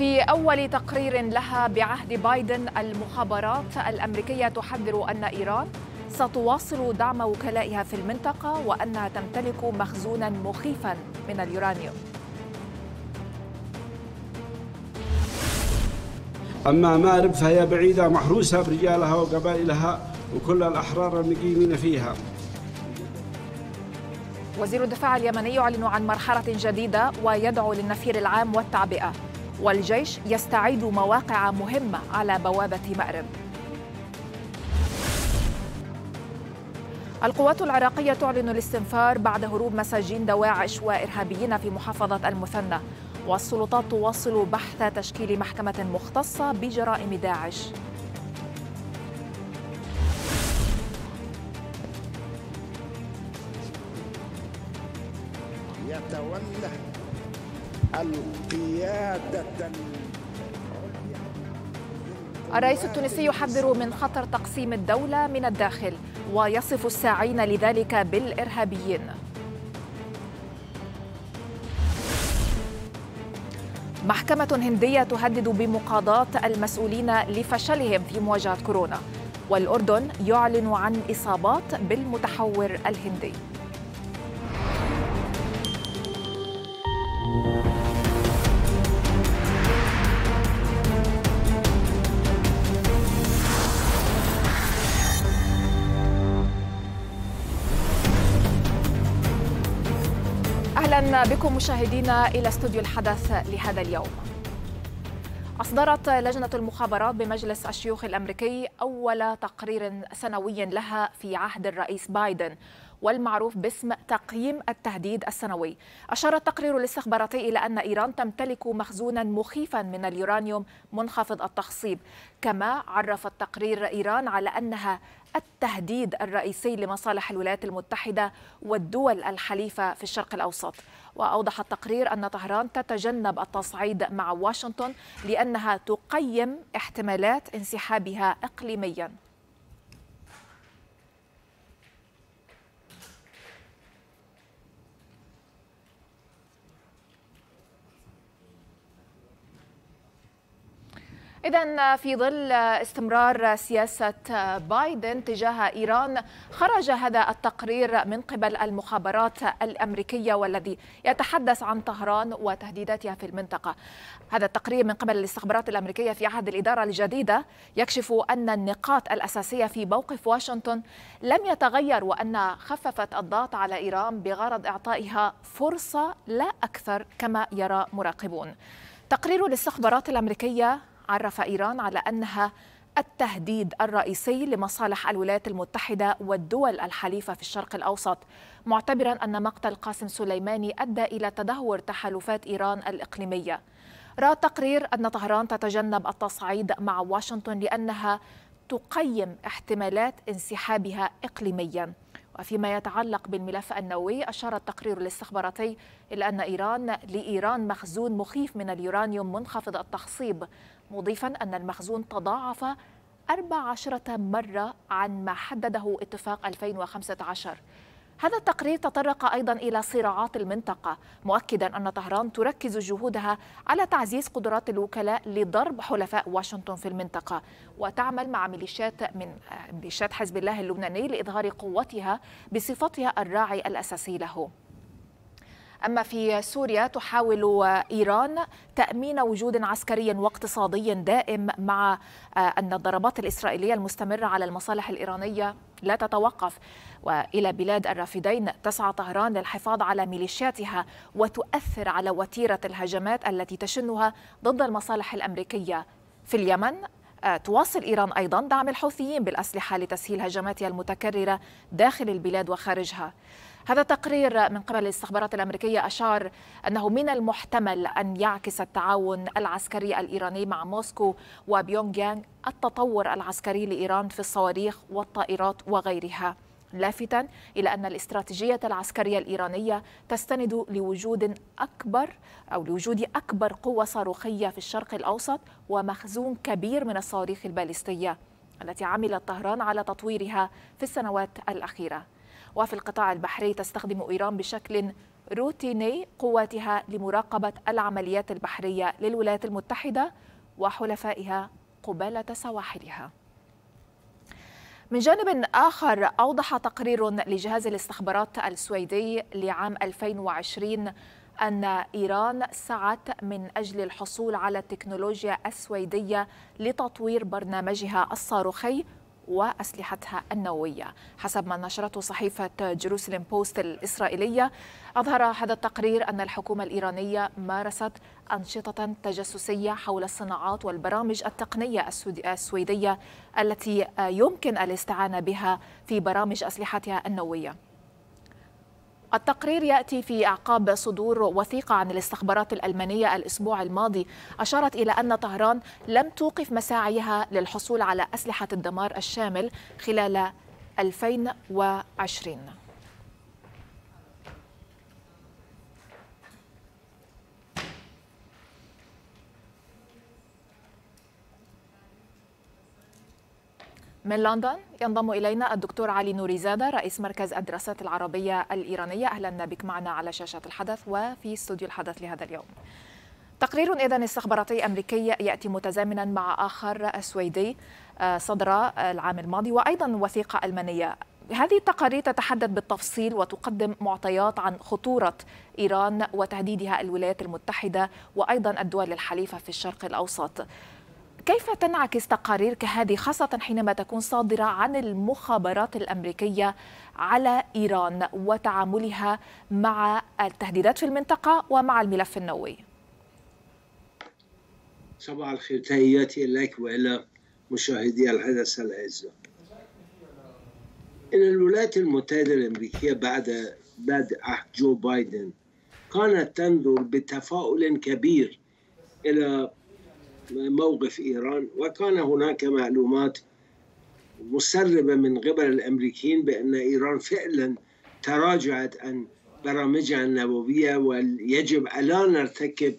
في أول تقرير لها بعهد بايدن المخابرات الأمريكية تحذر أن إيران ستواصل دعم وكلائها في المنطقة وأنها تمتلك مخزونا مخيفا من اليورانيوم أما مأرب فهي بعيدة محروسة برجالها وقبائلها وكل الأحرار المقيمين فيها وزير الدفاع اليمني يعلن عن مرحلة جديدة ويدعو للنفير العام والتعبئة والجيش يستعيد مواقع مهمة على بوابة مأرب القوات العراقية تعلن الاستنفار بعد هروب مساجين دواعش وإرهابيين في محافظة المثنى والسلطات تواصل بحث تشكيل محكمة مختصة بجرائم داعش يتولى القيادة الرئيس التونسي يحذر من خطر تقسيم الدولة من الداخل ويصف الساعين لذلك بالإرهابيين محكمة هندية تهدد بمقاضاة المسؤولين لفشلهم في مواجهة كورونا والأردن يعلن عن إصابات بالمتحور الهندي اهلا بكم مشاهدينا الى استوديو الحدث لهذا اليوم. أصدرت لجنة المخابرات بمجلس الشيوخ الأمريكي أول تقرير سنوي لها في عهد الرئيس بايدن والمعروف باسم تقييم التهديد السنوي أشار التقرير الاستخباراتي إلى أن إيران تمتلك مخزونا مخيفا من اليورانيوم منخفض التخصيب كما عرف التقرير إيران على أنها التهديد الرئيسي لمصالح الولايات المتحدة والدول الحليفة في الشرق الأوسط وأوضح التقرير أن طهران تتجنب التصعيد مع واشنطن لأنها تقيم احتمالات انسحابها إقليمياً إذا في ظل استمرار سياسة بايدن تجاه إيران خرج هذا التقرير من قبل المخابرات الأمريكية والذي يتحدث عن طهران وتهديداتها في المنطقة هذا التقرير من قبل الاستخبارات الأمريكية في عهد الإدارة الجديدة يكشف أن النقاط الأساسية في موقف واشنطن لم يتغير وأن خففت الضغط على إيران بغرض إعطائها فرصة لا أكثر كما يرى مراقبون تقرير الاستخبارات الأمريكية عرف إيران على أنها التهديد الرئيسي لمصالح الولايات المتحدة والدول الحليفة في الشرق الأوسط معتبرا أن مقتل قاسم سليماني أدى إلى تدهور تحالفات إيران الإقليمية رأى التقرير أن طهران تتجنب التصعيد مع واشنطن لأنها تقيم احتمالات انسحابها إقليمياً وفيما يتعلق بالملف النووي أشار التقرير الاستخباراتي إلى أن إيران لإيران مخزون مخيف من اليورانيوم منخفض التخصيب مضيفا أن المخزون تضاعف 14 مرة عن ما حدده اتفاق 2015 هذا التقرير تطرق أيضا إلى صراعات المنطقة مؤكدا أن طهران تركز جهودها على تعزيز قدرات الوكلاء لضرب حلفاء واشنطن في المنطقة وتعمل مع ميليشيات من ميليشيات حزب الله اللبناني لإظهار قوتها بصفتها الراعي الأساسي له أما في سوريا تحاول إيران تأمين وجود عسكري واقتصادي دائم مع آه، أن الضربات الإسرائيلية المستمرة على المصالح الإيرانية لا تتوقف والى بلاد الرافدين تسعى طهران للحفاظ على ميليشياتها وتؤثر على وتيره الهجمات التي تشنها ضد المصالح الامريكيه في اليمن آه، تواصل ايران ايضا دعم الحوثيين بالاسلحه لتسهيل هجماتها المتكرره داخل البلاد وخارجها هذا التقرير من قبل الاستخبارات الأمريكية أشار أنه من المحتمل أن يعكس التعاون العسكري الإيراني مع موسكو وبيونغ يانغ التطور العسكري لإيران في الصواريخ والطائرات وغيرها لافتا الى ان الاستراتيجيه العسكريه الايرانيه تستند لوجود اكبر او لوجود اكبر قوه صاروخيه في الشرق الاوسط ومخزون كبير من الصواريخ الباليستية التي عملت طهران على تطويرها في السنوات الاخيره وفي القطاع البحري تستخدم إيران بشكل روتيني قواتها لمراقبة العمليات البحرية للولايات المتحدة وحلفائها قبالة سواحلها من جانب آخر أوضح تقرير لجهاز الاستخبارات السويدي لعام 2020 أن إيران سعت من أجل الحصول على التكنولوجيا السويدية لتطوير برنامجها الصاروخي وأسلحتها النووية حسب ما نشرته صحيفة جيروسلم بوست الإسرائيلية أظهر هذا التقرير أن الحكومة الإيرانية مارست أنشطة تجسسية حول الصناعات والبرامج التقنية السويدية التي يمكن الاستعانة بها في برامج أسلحتها النووية التقرير ياتي في اعقاب صدور وثيقه عن الاستخبارات الالمانيه الاسبوع الماضي اشارت الى ان طهران لم توقف مساعيها للحصول على اسلحه الدمار الشامل خلال 2020 من لندن ينضم إلينا الدكتور علي نوري زادة رئيس مركز الدراسات العربية الإيرانية أهلا بك معنا على شاشة الحدث وفي استوديو الحدث لهذا اليوم تقرير إذا استخباراتي أمريكي يأتي متزامنا مع آخر سويدي آه، صدر العام الماضي وأيضا وثيقة ألمانية هذه التقارير تتحدث بالتفصيل وتقدم معطيات عن خطورة إيران وتهديدها الولايات المتحدة وأيضا الدول الحليفة في الشرق الأوسط كيف تنعكس تقارير كهذه خاصة حينما تكون صادرة عن المخابرات الأمريكية على إيران وتعاملها مع التهديدات في المنطقة ومع الملف النووي صباح الخير تحياتي إليك وإلى مشاهدي الحدث الأعزاء إن الولايات المتحدة الأمريكية بعد بعد عهد جو بايدن كانت تنظر بتفاؤل كبير إلى موقف إيران وكان هناك معلومات مسربة من قبل الأمريكيين بأن إيران فعلا تراجعت عن برامجها النووية ويجب ألا نرتكب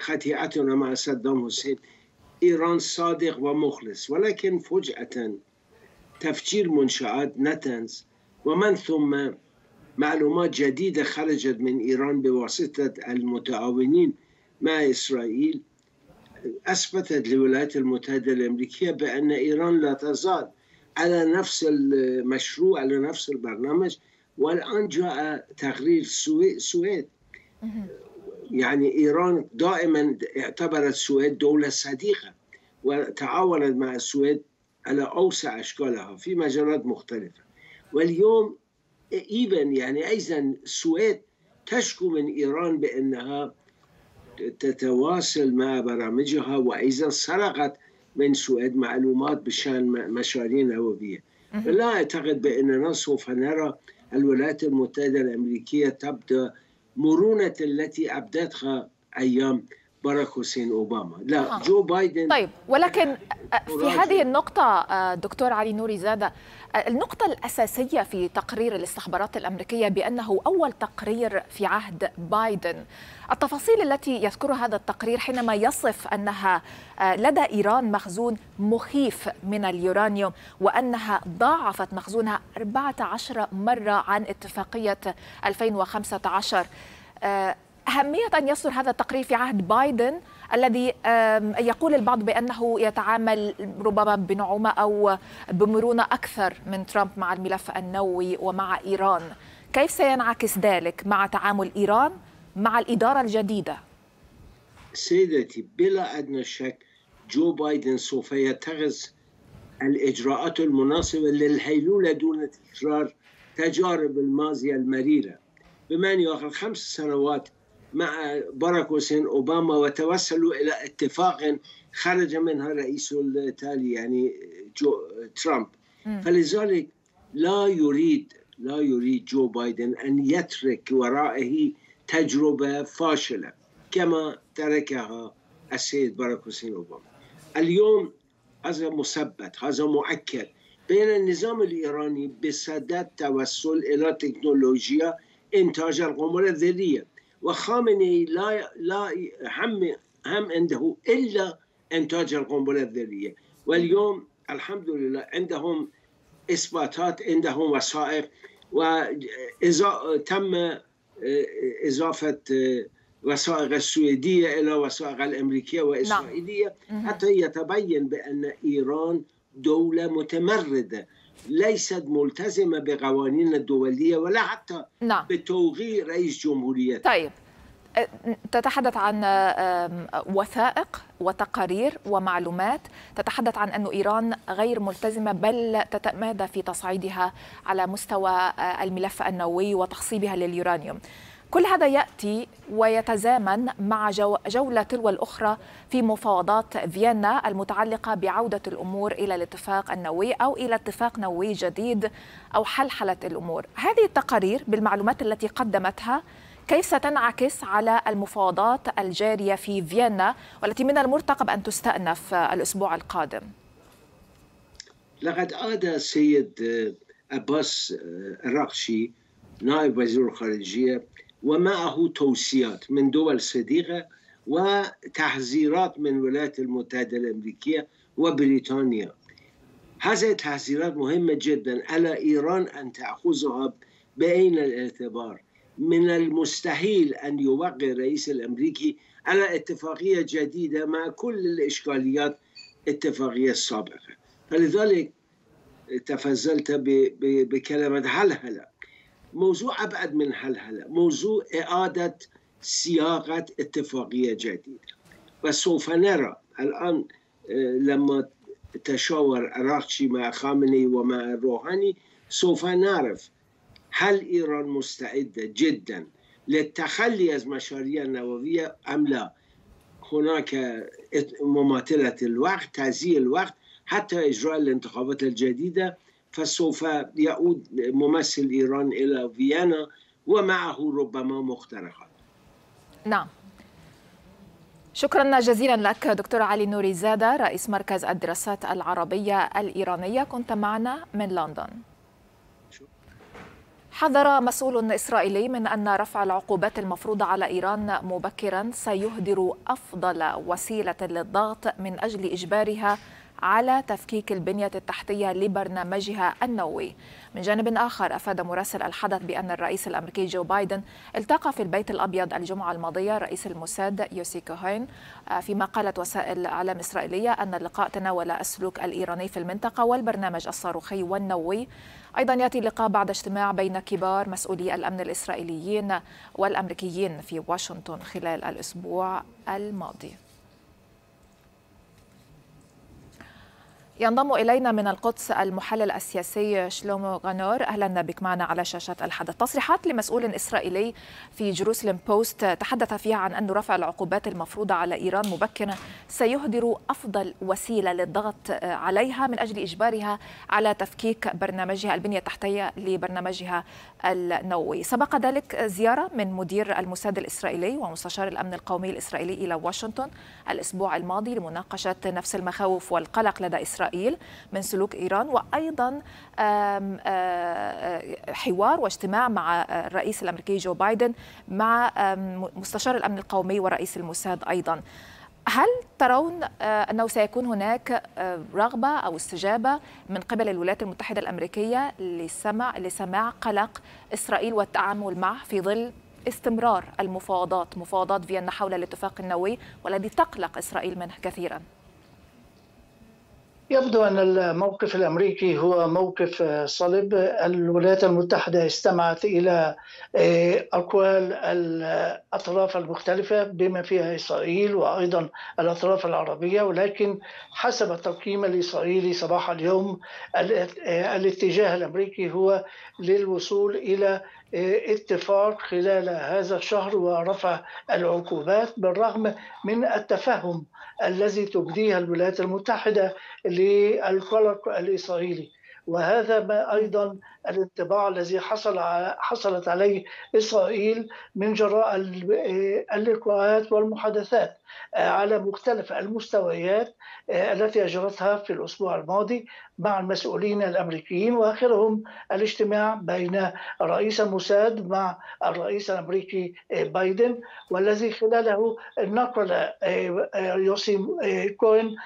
خطيئتنا مع صدام حسين إيران صادق ومخلص ولكن فجأة تفجير منشآت نتنز ومن ثم معلومات جديدة خرجت من إيران بواسطة المتعاونين مع إسرائيل أثبتت الولايات المتحدة الأمريكية بأن إيران لا تزال على نفس المشروع على نفس البرنامج والآن جاء تقرير السويد يعني إيران دائما اعتبرت السويد دولة صديقة وتعاونت مع السويد على أوسع أشكالها في مجالات مختلفة واليوم إيبن يعني أيضا السويد تشكو من إيران بأنها تتواصل مع برامجها وإذا سرقت من سويد معلومات بشان مشاريع نووية لا أعتقد بأننا سوف نرى الولايات المتحدة الأمريكية تبدأ مرونة التي أبدتها أيام باراك حسين اوباما لا آه. جو بايدن طيب ولكن في هذه النقطه دكتور علي نوري زاده النقطه الاساسيه في تقرير الاستخبارات الامريكيه بانه اول تقرير في عهد بايدن التفاصيل التي يذكرها هذا التقرير حينما يصف انها آه، لدى ايران مخزون مخيف من اليورانيوم وانها ضاعفت مخزونها 14 مره عن اتفاقيه 2015 أهمية أن يصدر هذا التقرير في عهد بايدن الذي يقول البعض بأنه يتعامل ربما بنعومة أو بمرونة أكثر من ترامب مع الملف النووي ومع إيران كيف سينعكس ذلك مع تعامل إيران مع الإدارة الجديدة؟ سيدتي بلا أدنى شك جو بايدن سوف يتخذ الإجراءات المناسبة للهيلولة دون تكرار تجارب الماضية المريرة بمعنى آخر خمس سنوات مع باراك حسين اوباما وتوصلوا الى اتفاق خرج منها الرئيس التالي يعني جو ترامب فلذلك لا يريد لا يريد جو بايدن ان يترك ورائه تجربه فاشله كما تركها السيد باراك حسين اوباما. اليوم هذا مثبت هذا مؤكد بين النظام الايراني بصدد توصل الى تكنولوجيا انتاج القنبله الذريه وخامنئي لا لا هم هم عنده الا انتاج القنبله الذريه واليوم الحمد لله عندهم اثباتات عندهم وثائق واذا تم آه، اضافه آه، وثائق السويديه الى وثائق الامريكيه نعم. واسرائيليه حتى يتبين بان ايران دوله متمرده ليست ملتزمة بقوانين الدولية ولا حتى نعم. بتوغي رئيس جمهورية طيب أه، تتحدث عن وثائق وتقارير ومعلومات تتحدث عن أن إيران غير ملتزمة بل تتمادى في تصعيدها على مستوى أه، الملف النووي وتخصيبها لليورانيوم كل هذا ياتي ويتزامن مع جوله تلو الاخرى في مفاوضات فيينا المتعلقه بعوده الامور الى الاتفاق النووي او الى اتفاق نووي جديد او حلحله الامور. هذه التقارير بالمعلومات التي قدمتها كيف ستنعكس على المفاوضات الجاريه في فيينا والتي من المرتقب ان تستأنف الاسبوع القادم؟ لقد عاد السيد عباس الرقشي نائب وزير الخارجيه ومعه توصيات من دول صديقة وتحذيرات من الولايات المتحدة الأمريكية وبريطانيا هذه التحذيرات مهمة جدا على إيران أن تأخذها بعين الاعتبار من المستحيل أن يوقع الرئيس الأمريكي على اتفاقية جديدة مع كل الإشكاليات الاتفاقية السابقة فلذلك تفزلت بكلمة هلهله موضوع أبعد من هلا موضوع إعادة صياغة اتفاقية جديدة وسوف نرى الآن آه، لما تشاور عراقشي مع خامنئي ومع روحاني سوف نعرف هل إيران مستعدة جدا للتخلي از مشاريع النووية أم لا هناك مماثله الوقت تزيي الوقت حتى إجراء الانتخابات الجديدة فسوف يعود ممثل إيران إلى فيينا ومعه ربما مقترحات نعم شكرا جزيلا لك دكتور علي نوري زادة رئيس مركز الدراسات العربية الإيرانية كنت معنا من لندن حذر مسؤول إسرائيلي من أن رفع العقوبات المفروضة على إيران مبكرا سيهدر أفضل وسيلة للضغط من أجل إجبارها على تفكيك البنية التحتية لبرنامجها النووي من جانب آخر أفاد مراسل الحدث بأن الرئيس الأمريكي جو بايدن التقى في البيت الأبيض الجمعة الماضية رئيس الموساد يوسي كوهين آه، فيما قالت وسائل إعلام إسرائيلية أن اللقاء تناول السلوك الإيراني في المنطقة والبرنامج الصاروخي والنووي أيضا يأتي اللقاء بعد اجتماع بين كبار مسؤولي الأمن الإسرائيليين والأمريكيين في واشنطن خلال الأسبوع الماضي ينضم إلينا من القدس المحلل السياسي شلومو غانور أهلا بك معنا على شاشة الحدث تصريحات لمسؤول إسرائيلي في جروسلم بوست تحدث فيها عن أن رفع العقوبات المفروضة على إيران مبكرا سيهدر أفضل وسيلة للضغط عليها من أجل إجبارها على تفكيك برنامجها البنية التحتية لبرنامجها النووي سبق ذلك زيارة من مدير الموساد الإسرائيلي ومستشار الأمن القومي الإسرائيلي إلى واشنطن الأسبوع الماضي لمناقشة نفس المخاوف والقلق لدى إسرائيل إسرائيل من سلوك إيران وأيضا آه، آه، حوار واجتماع مع آه، الرئيس الأمريكي جو بايدن مع مستشار الأمن القومي ورئيس الموساد أيضا هل ترون أنه سيكون هناك رغبة أو استجابة من قبل الولايات المتحدة الأمريكية لسمع, لسماع قلق إسرائيل والتعامل معه في ظل استمرار المفاوضات مفاوضات فيينا حول الاتفاق النووي والذي تقلق إسرائيل منه كثيراً؟ يبدو أن الموقف الأمريكي هو موقف آه، صلب الولايات المتحدة استمعت إلى آه، أقوال الأطراف المختلفة بما فيها إسرائيل وأيضا الأطراف العربية ولكن حسب التقييم الإسرائيلي صباح اليوم آه، الاتجاه الأمريكي هو للوصول إلى اتفاق خلال هذا الشهر ورفع العقوبات بالرغم من التفهم الذي تبديه الولايات المتحده للقلق الاسرائيلي وهذا ما ايضا الانطباع الذي حصل حصلت عليه اسرائيل من جراء اللقاءات والمحادثات آه، على مختلف المستويات آه، التي اجرتها في الاسبوع الماضي مع المسؤولين الامريكيين واخرهم الاجتماع بين رئيس موساد مع الرئيس الامريكي آه، بايدن والذي خلاله نقل يوسي كوين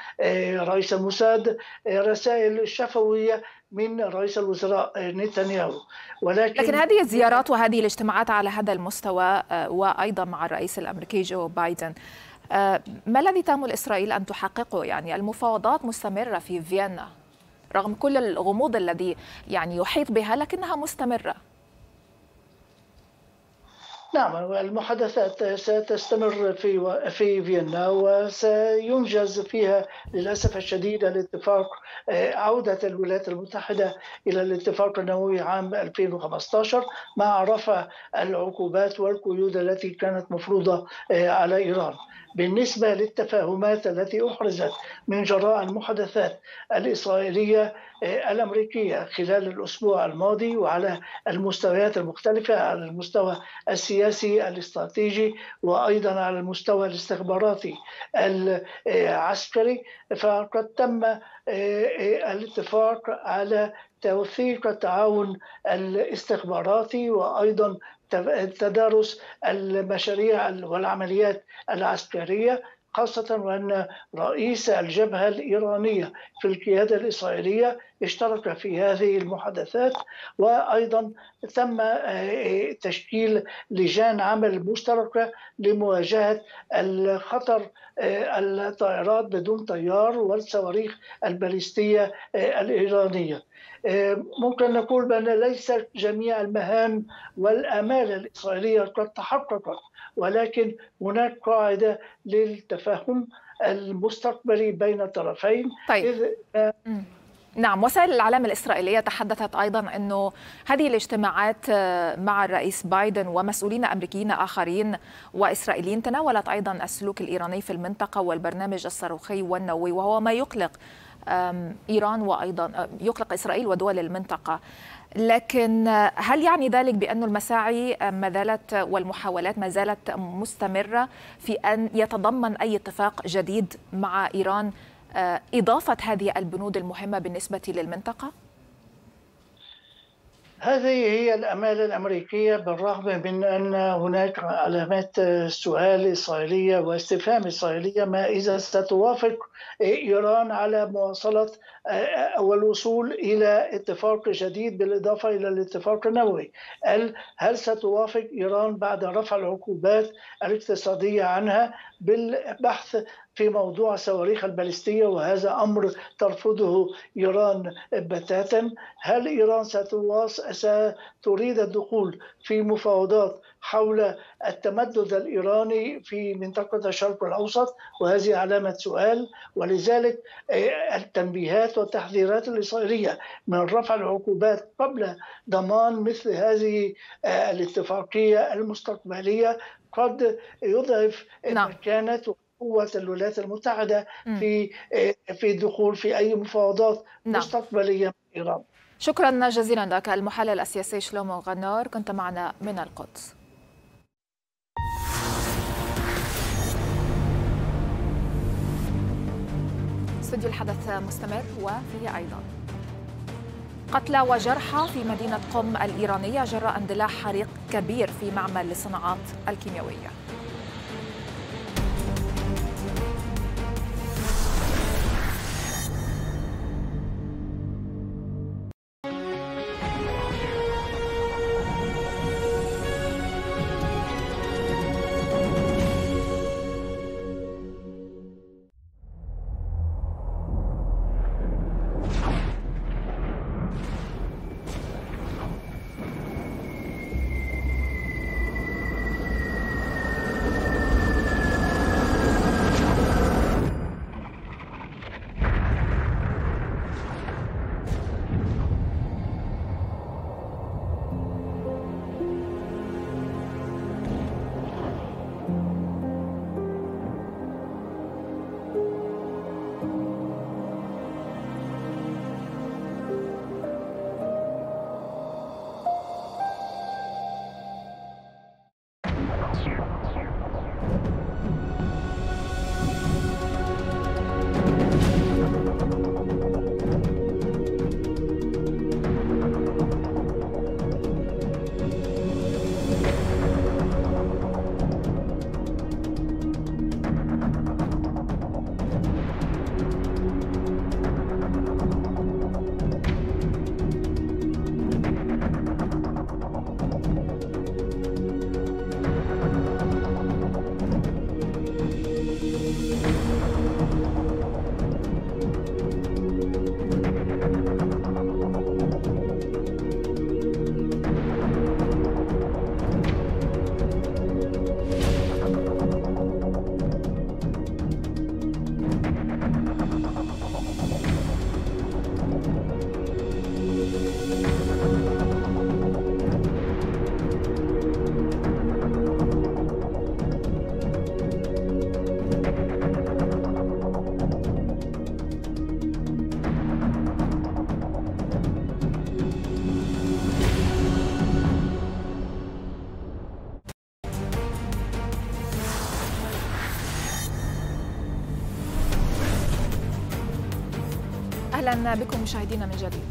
رئيس موساد رسائل شفويه من رئيس الوزراء نتنياهو نتنياهو ولكن لكن هذه الزيارات وهذه الاجتماعات على هذا المستوى آه، وايضا مع الرئيس الامريكي جو بايدن آه، ما الذي تامل اسرائيل ان تحققه يعني المفاوضات مستمره في فيينا رغم كل الغموض الذي يعني يحيط بها لكنها مستمره نعم المحادثات ستستمر في في فيينا وسينجز فيها للاسف الشديد الاتفاق آه، عوده الولايات المتحده الى الاتفاق النووي عام 2015 مع رفع العقوبات والقيود التي كانت مفروضه آه، على ايران. بالنسبه للتفاهمات التي احرزت من جراء المحادثات الاسرائيليه آه، الامريكيه خلال الاسبوع الماضي وعلى المستويات المختلفه على المستوى السياسي السياسي الاستراتيجي وايضا على المستوى الاستخباراتي العسكري فقد تم آه، آه، الاتفاق على توثيق التعاون الاستخباراتي وايضا تدارس المشاريع والعمليات العسكريه خاصة وأن رئيس الجبهة الإيرانية في القيادة الإسرائيلية اشترك في هذه المحادثات وايضا تم آه، تشكيل لجان عمل مشتركه لمواجهه الخطر آه، الطائرات بدون طيار والصواريخ الباليستيه آه، الايرانيه. ممكن نقول بان ليست جميع المهام والامال الاسرائيليه قد تحققت ولكن هناك قاعده للتفاهم المستقبلي بين الطرفين طيب. إذ نعم وسائل الإعلام الإسرائيلية تحدثت أيضا أنه هذه الاجتماعات آه، مع الرئيس بايدن ومسؤولين أمريكيين آخرين وإسرائيليين تناولت أيضا السلوك الإيراني في المنطقة والبرنامج الصاروخي والنووي وهو ما يقلق إيران وأيضا يقلق إسرائيل ودول المنطقة لكن آه، هل يعني ذلك بأن المساعي آه، ما زالت والمحاولات ما زالت مستمرة في أن يتضمن أي اتفاق جديد مع إيران آه، إضافة هذه البنود المهمة بالنسبة للمنطقة؟ هذه هي الأمال الأمريكية بالرغم من أن هناك علامات سؤال إسرائيلية واستفهام إسرائيلية ما إذا ستوافق إيران على مواصلة آه، والوصول إلى اتفاق جديد بالإضافة إلى الاتفاق النووي هل ستوافق إيران بعد رفع العقوبات الاقتصادية عنها بالبحث في موضوع الصواريخ البالستية وهذا أمر ترفضه إيران بتاتا هل إيران ستريد الدخول في مفاوضات حول التمدد الإيراني في منطقة الشرق الأوسط وهذه علامة سؤال ولذلك آه، التنبيهات والتحذيرات الإسرائيلية من رفع العقوبات قبل ضمان مثل هذه آه، الاتفاقية المستقبلية قد يضعف نعم. مكانة قوة الولايات المتحدة في آه، في الدخول في أي مفاوضات نعم. مستقبلية مع إيران شكرا جزيلا لك المحلل السياسي شلومو غنار كنت معنا من القدس استوديو الحدث مستمر وفيه أيضا قتلى وجرحى في مدينة قم الإيرانية جراء اندلاع حريق كبير في معمل الصناعات الكيميائية أهلا بكم مشاهدينا من جديد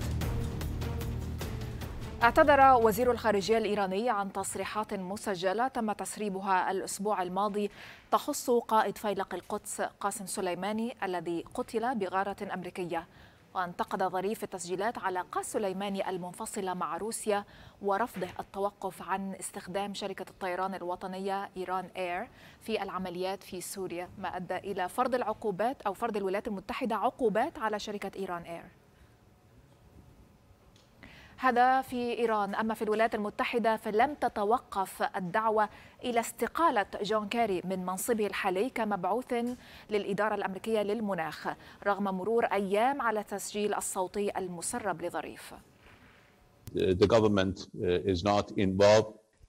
اعتذر وزير الخارجية الإيراني عن تصريحات مسجلة تم تسريبها الأسبوع الماضي تخص قائد فيلق القدس قاسم سليماني الذي قتل بغارة أمريكية وانتقد ظريف التسجيلات علاقة سليماني المنفصلة مع روسيا ورفضه التوقف عن استخدام شركة الطيران الوطنية إيران إير في العمليات في سوريا ما أدى إلى فرض العقوبات أو فرض الولايات المتحدة عقوبات على شركة إيران إير هذا في إيران أما في الولايات المتحدة فلم تتوقف الدعوة إلى استقالة جون كيري من منصبه الحالي كمبعوث للإدارة الأمريكية للمناخ رغم مرور أيام على تسجيل الصوتي المسرب لظريف uh,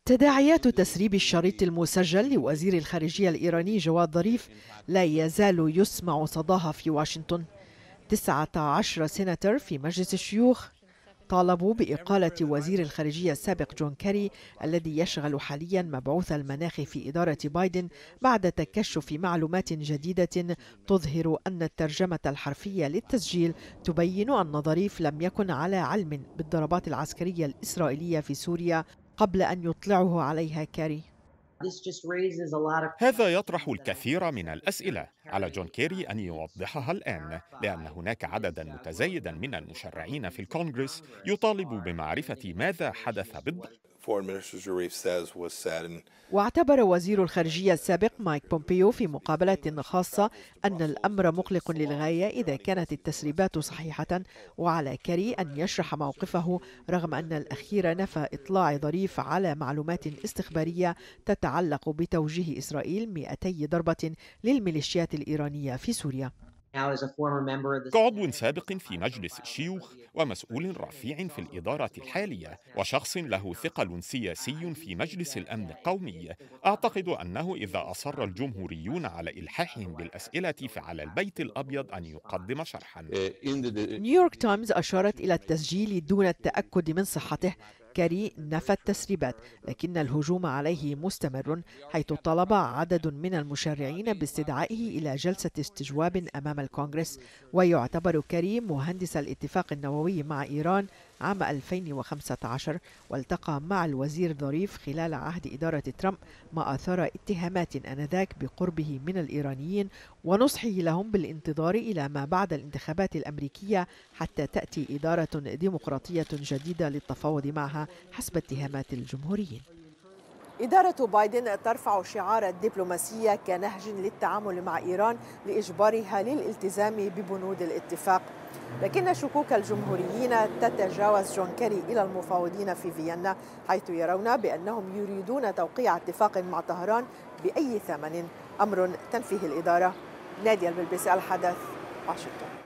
تداعيات تسريب الشريط المسجل لوزير الخارجية الإيراني جواد ظريف لا يزال يسمع صداها في واشنطن 19 سيناتر في مجلس الشيوخ طالبوا بإقالة وزير الخارجية السابق جون كيري الذي يشغل حاليا مبعوث المناخ في إدارة بايدن بعد تكشف معلومات جديدة تظهر أن الترجمة الحرفية للتسجيل تبين أن ظريف لم يكن على علم بالضربات العسكرية الإسرائيلية في سوريا قبل أن يطلعه عليها كاري هذا يطرح الكثير من الأسئلة على جون كيري أن يوضحها الآن لأن هناك عددا متزايدا من المشرعين في الكونغرس يطالب بمعرفة ماذا حدث بالضبط واعتبر وزير الخارجية السابق مايك بومبيو في مقابلة خاصة أن الأمر مقلق للغاية إذا كانت التسريبات صحيحة وعلى كري أن يشرح موقفه رغم أن الأخير نفى إطلاع ظريف على معلومات استخبارية تتعلق بتوجيه إسرائيل 200 ضربة للميليشيات الإيرانية في سوريا كعضو سابق في مجلس الشيوخ ومسؤول رفيع في الإدارة الحالية وشخص له ثقل سياسي في مجلس الأمن uh, القومي أعتقد أنه إذا أصر الجمهوريون على إلحاحهم بالأسئلة فعلى البيت الأبيض أن يقدم شرحا نيويورك تايمز أشارت إلى التسجيل دون التأكد من صحته كاري نفى التسريبات لكن الهجوم عليه مستمر حيث طلب عدد من المشرعين باستدعائه إلى جلسة استجواب أمام الكونغرس ويعتبر كاري مهندس الاتفاق النووي مع إيران عام 2015 والتقى مع الوزير ظريف خلال عهد إدارة ترامب ما أثار اتهامات أنذاك بقربه من الإيرانيين ونصحه لهم بالانتظار إلى ما بعد الانتخابات الأمريكية حتى تأتي إدارة ديمقراطية جديدة للتفاوض معها حسب اتهامات الجمهوريين إدارة بايدن ترفع شعار الدبلوماسية كنهج للتعامل مع إيران لإجبارها للالتزام ببنود الاتفاق لكن شكوك الجمهوريين تتجاوز جون كيري إلى المفاوضين في فيينا حيث يرون بأنهم يريدون توقيع اتفاق مع طهران بأي ثمن أمر تنفيه الإدارة نادية البلبسي الحدث واشنطن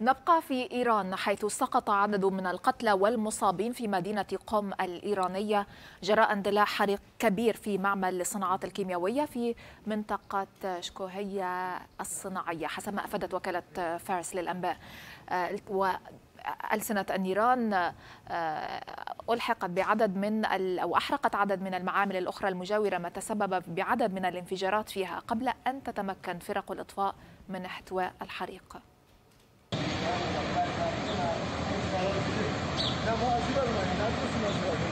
نبقى في إيران حيث سقط عدد من القتلى والمصابين في مدينة قم الإيرانية جراء اندلاع حريق كبير في معمل للصناعات الكيميائية في منطقة شكوهية الصناعية حسب ما أفادت وكالة فارس للأنباء آه، و ألسنة النيران آه، ألحقت بعدد من أو أحرقت عدد من المعامل الأخرى المجاورة ما تسبب بعدد من الانفجارات فيها قبل أن تتمكن فرق الإطفاء من احتواء الحريق Ya bu acı var mı? Ne yapıyorsun acı var mı?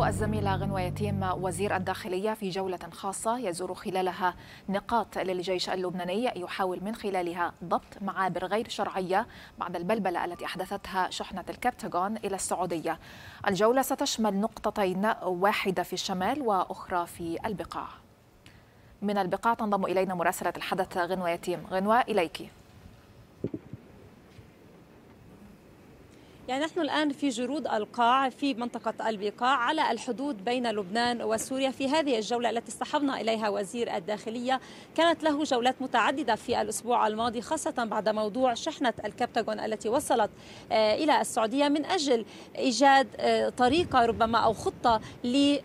الزميلة غنوة يتيم وزير الداخلية في جولة خاصة يزور خلالها نقاط للجيش اللبناني يحاول من خلالها ضبط معابر غير شرعية بعد البلبلة التي أحدثتها شحنة الكابتاغون إلى السعودية الجولة ستشمل نقطتين واحدة في الشمال وأخرى في البقاع من البقاع تنضم إلينا مراسلة الحدث غنوة يتيم غنوة إليك يعني نحن الآن في جرود القاع في منطقة البقاع على الحدود بين لبنان وسوريا في هذه الجولة التي اصطحبنا إليها وزير الداخلية كانت له جولات متعددة في الأسبوع الماضي خاصة بعد موضوع شحنة الكبتاغون التي وصلت آه، إلى السعودية من أجل إيجاد آه، طريقة ربما أو خطة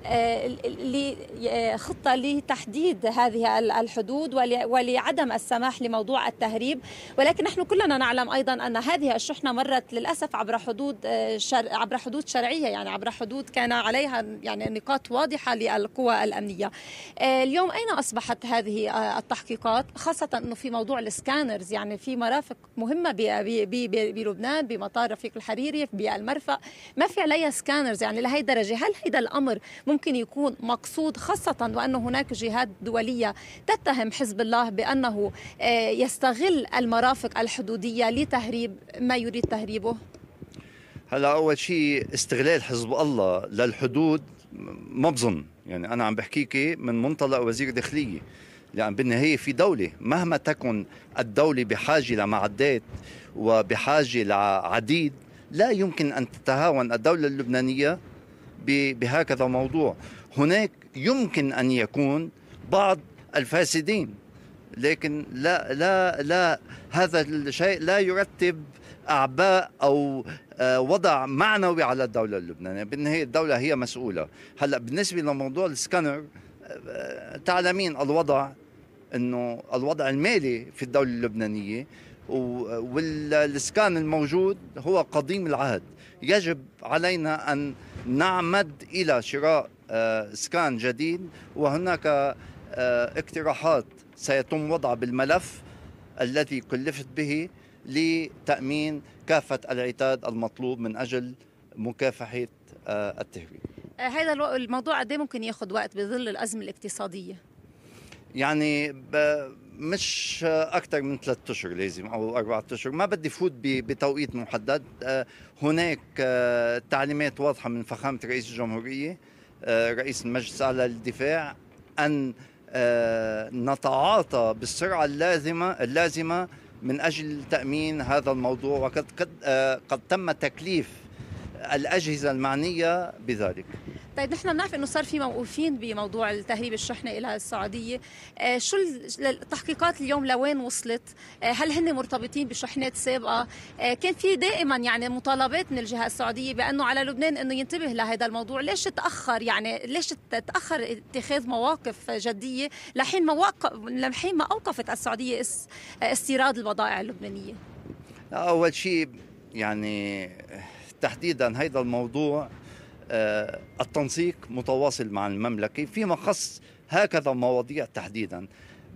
آه، خطة لتحديد هذه الحدود ولعدم السماح لموضوع التهريب ولكن نحن كلنا نعلم أيضا أن هذه الشحنة مرت للأسف عبر حدود حدود آه، شر... عبر حدود شرعيه يعني عبر حدود كان عليها يعني نقاط واضحه للقوى الامنيه آه، اليوم اين اصبحت هذه آه، التحقيقات خاصه انه في موضوع السكانرز يعني في مرافق مهمه بلبنان بمطار رفيق الحريري بالمرفأ ما في عليها سكانرز يعني لهي الدرجه هل هذا الامر ممكن يكون مقصود خاصه وانه هناك جهات دوليه تتهم حزب الله بانه يستغل المرافق الحدوديه لتهريب ما يريد تهريبه هلا اول شيء استغلال حزب الله للحدود ما بظن يعني انا عم بحكيك من منطلق وزير داخليه لان يعني بالنهايه في دوله مهما تكن الدوله بحاجه لمعدات وبحاجه لعديد لا يمكن ان تتهاون الدوله اللبنانيه بهكذا موضوع هناك يمكن ان يكون بعض الفاسدين لكن لا لا لا هذا الشيء لا يرتب اعباء او آه، وضع معنوي على الدوله اللبنانيه بالنهايه الدوله هي مسؤوله هلا بالنسبه لموضوع السكانر آه، تعلمين الوضع انه الوضع المالي في الدوله اللبنانيه والسكان الموجود هو قديم العهد يجب علينا ان نعمد الى شراء آه، سكان جديد وهناك اقتراحات سيتم وضعها بالملف الذي كلفت به لتامين كافه العتاد المطلوب من اجل مكافحه آه، التهويل. آه، هذا الموضوع قد إيه ممكن ياخذ وقت بظل الازمه الاقتصاديه؟ يعني مش اكثر من ثلاثة اشهر لازم او أربعة اشهر ما بدي فوت بتوقيت محدد آه، هناك تعليمات واضحه من فخامه رئيس الجمهوريه رئيس المجلس الاعلى للدفاع ان نتعاطى بالسرعه اللازمه اللازمه من أجل تأمين هذا الموضوع وقد قد, آه، قد تم تكليف الأجهزة المعنية بذلك طيب نحن بنعرف انه صار في موقوفين بموضوع تهريب الشحنه الى السعوديه، آه، شو التحقيقات اليوم لوين وصلت؟ آه، هل هن مرتبطين بشحنات سابقه؟ آه، كان في دائما يعني مطالبات من الجهه السعوديه بانه على لبنان انه ينتبه لهذا الموضوع، ليش تاخر يعني ليش تاخر اتخاذ مواقف جديه لحين ما لحين ما اوقفت السعوديه استيراد البضائع اللبنانيه؟ اول شيء يعني تحديدا هذا الموضوع آه، التنسيق متواصل مع المملكه فيما خص هكذا مواضيع تحديدا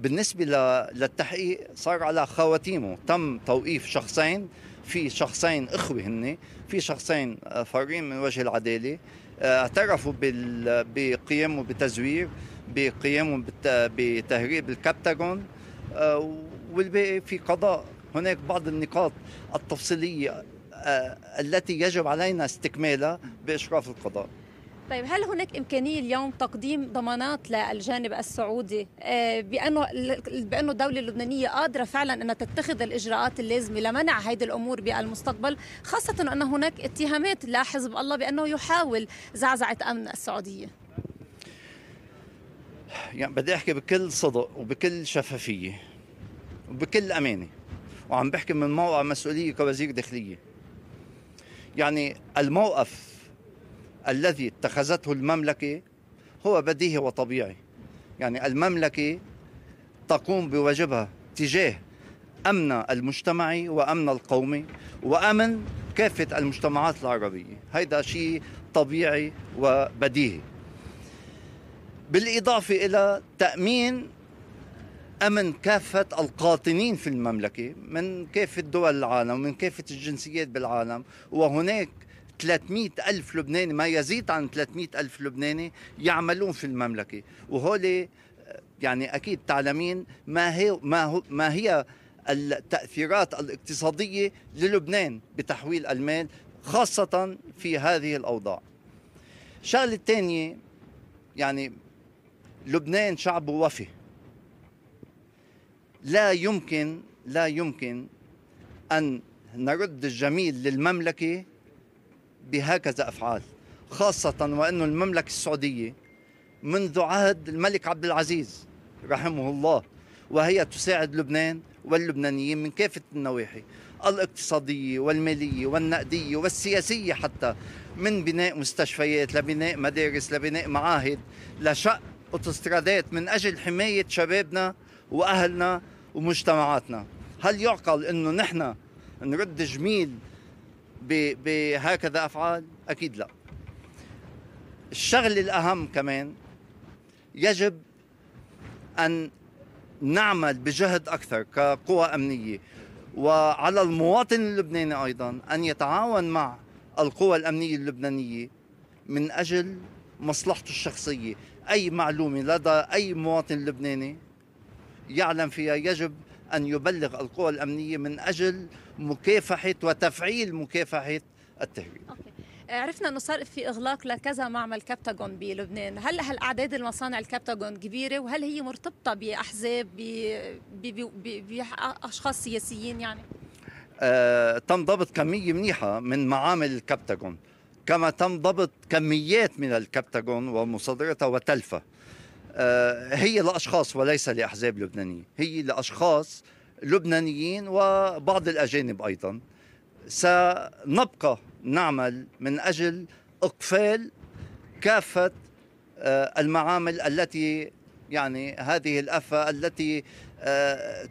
بالنسبه للتحقيق صار على خواتيمه تم توقيف شخصين في شخصين اخوه هن في شخصين آه، فارين من وجه العداله آه، اعترفوا بقيامهم بتزوير بقيامهم بتهريب الكابتاجون والباقي في قضاء هناك بعض النقاط التفصيليه آه، التي يجب علينا استكمالها باشراف القضاء طيب هل هناك إمكانية اليوم تقديم ضمانات للجانب السعودي آه، بأنه بأنه الدولة اللبنانية قادرة فعلا أنها تتخذ الإجراءات اللازمة لمنع هذه الأمور بالمستقبل خاصة أن هناك اتهامات لحزب الله بأنه يحاول زعزعة أمن السعودية يعني بدي أحكي بكل صدق وبكل شفافية وبكل أمانة وعم بحكي من موقع مسؤولية كوزير داخلية يعني الموقف الذي اتخذته المملكة هو بديهي وطبيعي يعني المملكة تقوم بواجبها تجاه امن المجتمعي وأمن القومي وأمن كافة المجتمعات العربية هذا شيء طبيعي وبديهي بالإضافة إلى تأمين أمن كافة القاطنين في المملكة من كافة دول العالم ومن كافة الجنسيات بالعالم وهناك 300 ألف لبناني ما يزيد عن 300 ألف لبناني يعملون في المملكة وهول يعني أكيد تعلمين ما هي, ما هو ما هي التأثيرات الاقتصادية للبنان بتحويل المال خاصة في هذه الأوضاع الشغلة الثانية يعني لبنان شعبه وفي لا يمكن لا يمكن أن نرد الجميل للمملكة بهكذا أفعال خاصة وأن المملكة السعودية منذ عهد الملك عبد العزيز رحمه الله وهي تساعد لبنان واللبنانيين من كافة النواحي الاقتصادية والمالية والنقدية والسياسية حتى من بناء مستشفيات لبناء مدارس لبناء معاهد لشق اوتوسترادات من أجل حماية شبابنا وأهلنا ومجتمعاتنا هل يعقل انه نحن نرد جميل بهكذا افعال اكيد لا الشغل الاهم كمان يجب ان نعمل بجهد اكثر كقوى امنيه وعلى المواطن اللبناني ايضا ان يتعاون مع القوى الامنيه اللبنانيه من اجل مصلحته الشخصيه اي معلومه لدى اي مواطن لبناني يعلم فيها يجب أن يبلغ القوى الأمنية من أجل مكافحة وتفعيل مكافحة التهريب أوكي. عرفنا انه صار في اغلاق لكذا معمل كابتاغون بلبنان، هل هالاعداد المصانع الكابتاغون كبيره وهل هي مرتبطه باحزاب باشخاص سياسيين يعني؟ آه، تم ضبط كميه منيحه من معامل الكابتاغون كما تم ضبط كميات من الكابتاغون ومصادرتها وتلفها آه، هي لاشخاص وليس لاحزاب لبنانيه، هي لاشخاص لبنانيين وبعض الاجانب ايضا. سنبقى نعمل من اجل اقفال كافه آه، المعامل التي يعني هذه الافه التي آه،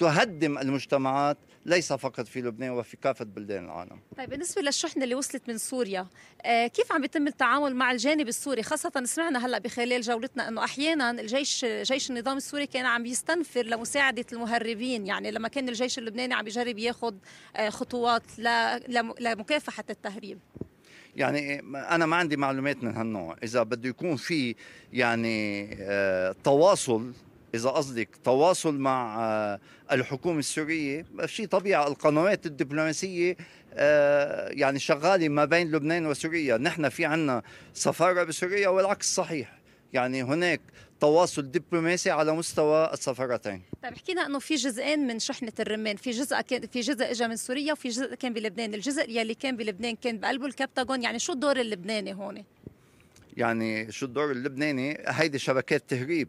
تهدم المجتمعات ليس فقط في لبنان وفي كافة بلدان العالم طيب بالنسبة للشحنة اللي وصلت من سوريا آه، كيف عم بيتم التعامل مع الجانب السوري خاصة سمعنا هلأ بخلال جولتنا أنه أحيانا الجيش جيش النظام السوري كان عم يستنفر لمساعدة المهربين يعني لما كان الجيش اللبناني عم يجرب ياخذ آه، خطوات لمكافحة التهريب يعني انا ما عندي معلومات من هالنوع اذا بده يكون في يعني آه، تواصل اذا قصدك تواصل مع آه، الحكومه السوريه شيء طبيعي القنوات الدبلوماسيه آه، يعني شغاله ما بين لبنان وسوريا نحن في عنا سفاره بسوريا والعكس صحيح يعني هناك تواصل دبلوماسي على مستوى السفارتين طيب حكينا انه في جزئين من شحنه الرمان في جزء كان في جزء اجى من سوريا وفي جزء كان بلبنان الجزء يلي كان بلبنان كان بقلبه الكابتاغون يعني شو الدور اللبناني هون يعني شو الدور اللبناني هيدي شبكات تهريب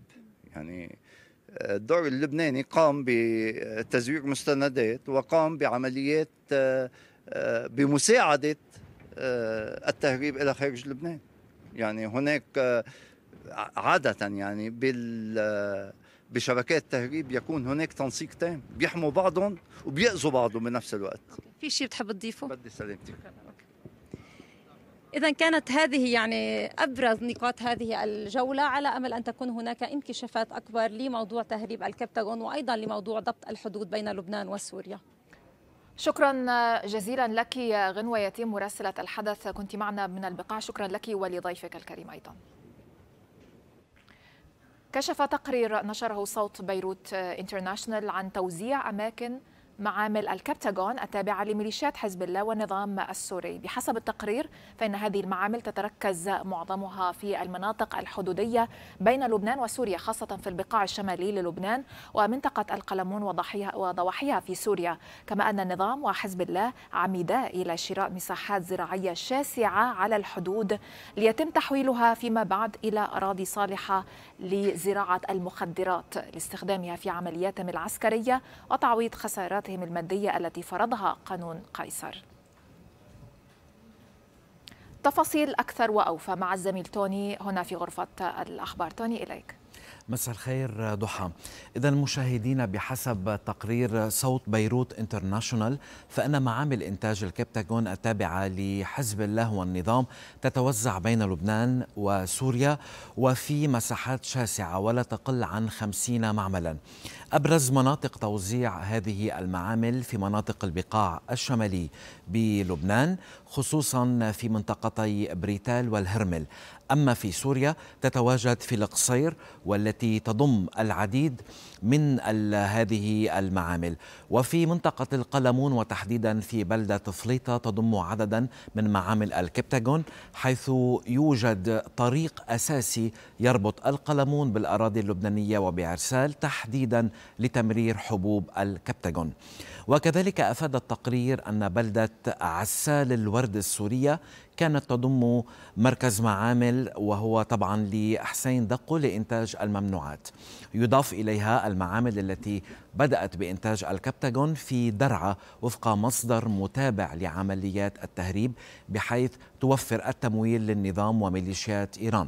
يعني الدور اللبناني قام بتزوير مستندات وقام بعمليات آه، آه، بمساعدة آه، التهريب إلى خارج لبنان يعني هناك عادة يعني بال بشبكات تهريب يكون هناك تنسيق تام بيحموا بعضهم وبيأذوا بعضهم بنفس الوقت في شيء بتحب تضيفه؟ بدي سلامتك إذا كانت هذه يعني أبرز نقاط هذه الجولة على أمل أن تكون هناك انكشافات أكبر لموضوع تهريب الكبتاغون وأيضا لموضوع ضبط الحدود بين لبنان وسوريا شكرا جزيلا لك غنوة يتيم مراسلة الحدث كنت معنا من البقاع شكرا لك ولضيفك الكريم أيضا كشف تقرير نشره صوت بيروت انترناشنال عن توزيع أماكن معامل الكبتاغون التابعة لميليشيات حزب الله والنظام السوري بحسب التقرير فإن هذه المعامل تتركز معظمها في المناطق الحدودية بين لبنان وسوريا خاصة في البقاع الشمالي للبنان ومنطقة القلمون وضواحيها في سوريا كما أن النظام وحزب الله عمدا إلى شراء مساحات زراعية شاسعة على الحدود ليتم تحويلها فيما بعد إلى أراضي صالحة لزراعة المخدرات لاستخدامها في عملياتهم العسكرية وتعويض خسارات حقوقهم المادية التي فرضها قانون قيصر تفاصيل أكثر وأوفى مع الزميل توني هنا في غرفة الأخبار توني إليك مساء الخير ضحى إذا المشاهدين بحسب تقرير صوت بيروت انترناشونال فإن معامل إنتاج الكبتاغون التابعة لحزب الله والنظام تتوزع بين لبنان وسوريا وفي مساحات شاسعة ولا تقل عن خمسين معملا أبرز مناطق توزيع هذه المعامل في مناطق البقاع الشمالي بلبنان خصوصا في منطقتي بريتال والهرمل أما في سوريا تتواجد في القصير والتي تضم العديد من هذه المعامل وفي منطقة القلمون وتحديدا في بلدة فليطة تضم عددا من معامل الكبتاغون حيث يوجد طريق أساسي يربط القلمون بالأراضي اللبنانية وبعرسال تحديدا لتمرير حبوب الكبتاغون وكذلك أفاد التقرير أن بلدة عسال الورد السورية كانت تضم مركز معامل وهو طبعا لحسين دقو لإنتاج الممنوعات يضاف إليها المعامل التي بدأت بإنتاج الكبتاجون في درعا وفق مصدر متابع لعمليات التهريب بحيث توفر التمويل للنظام وميليشيات إيران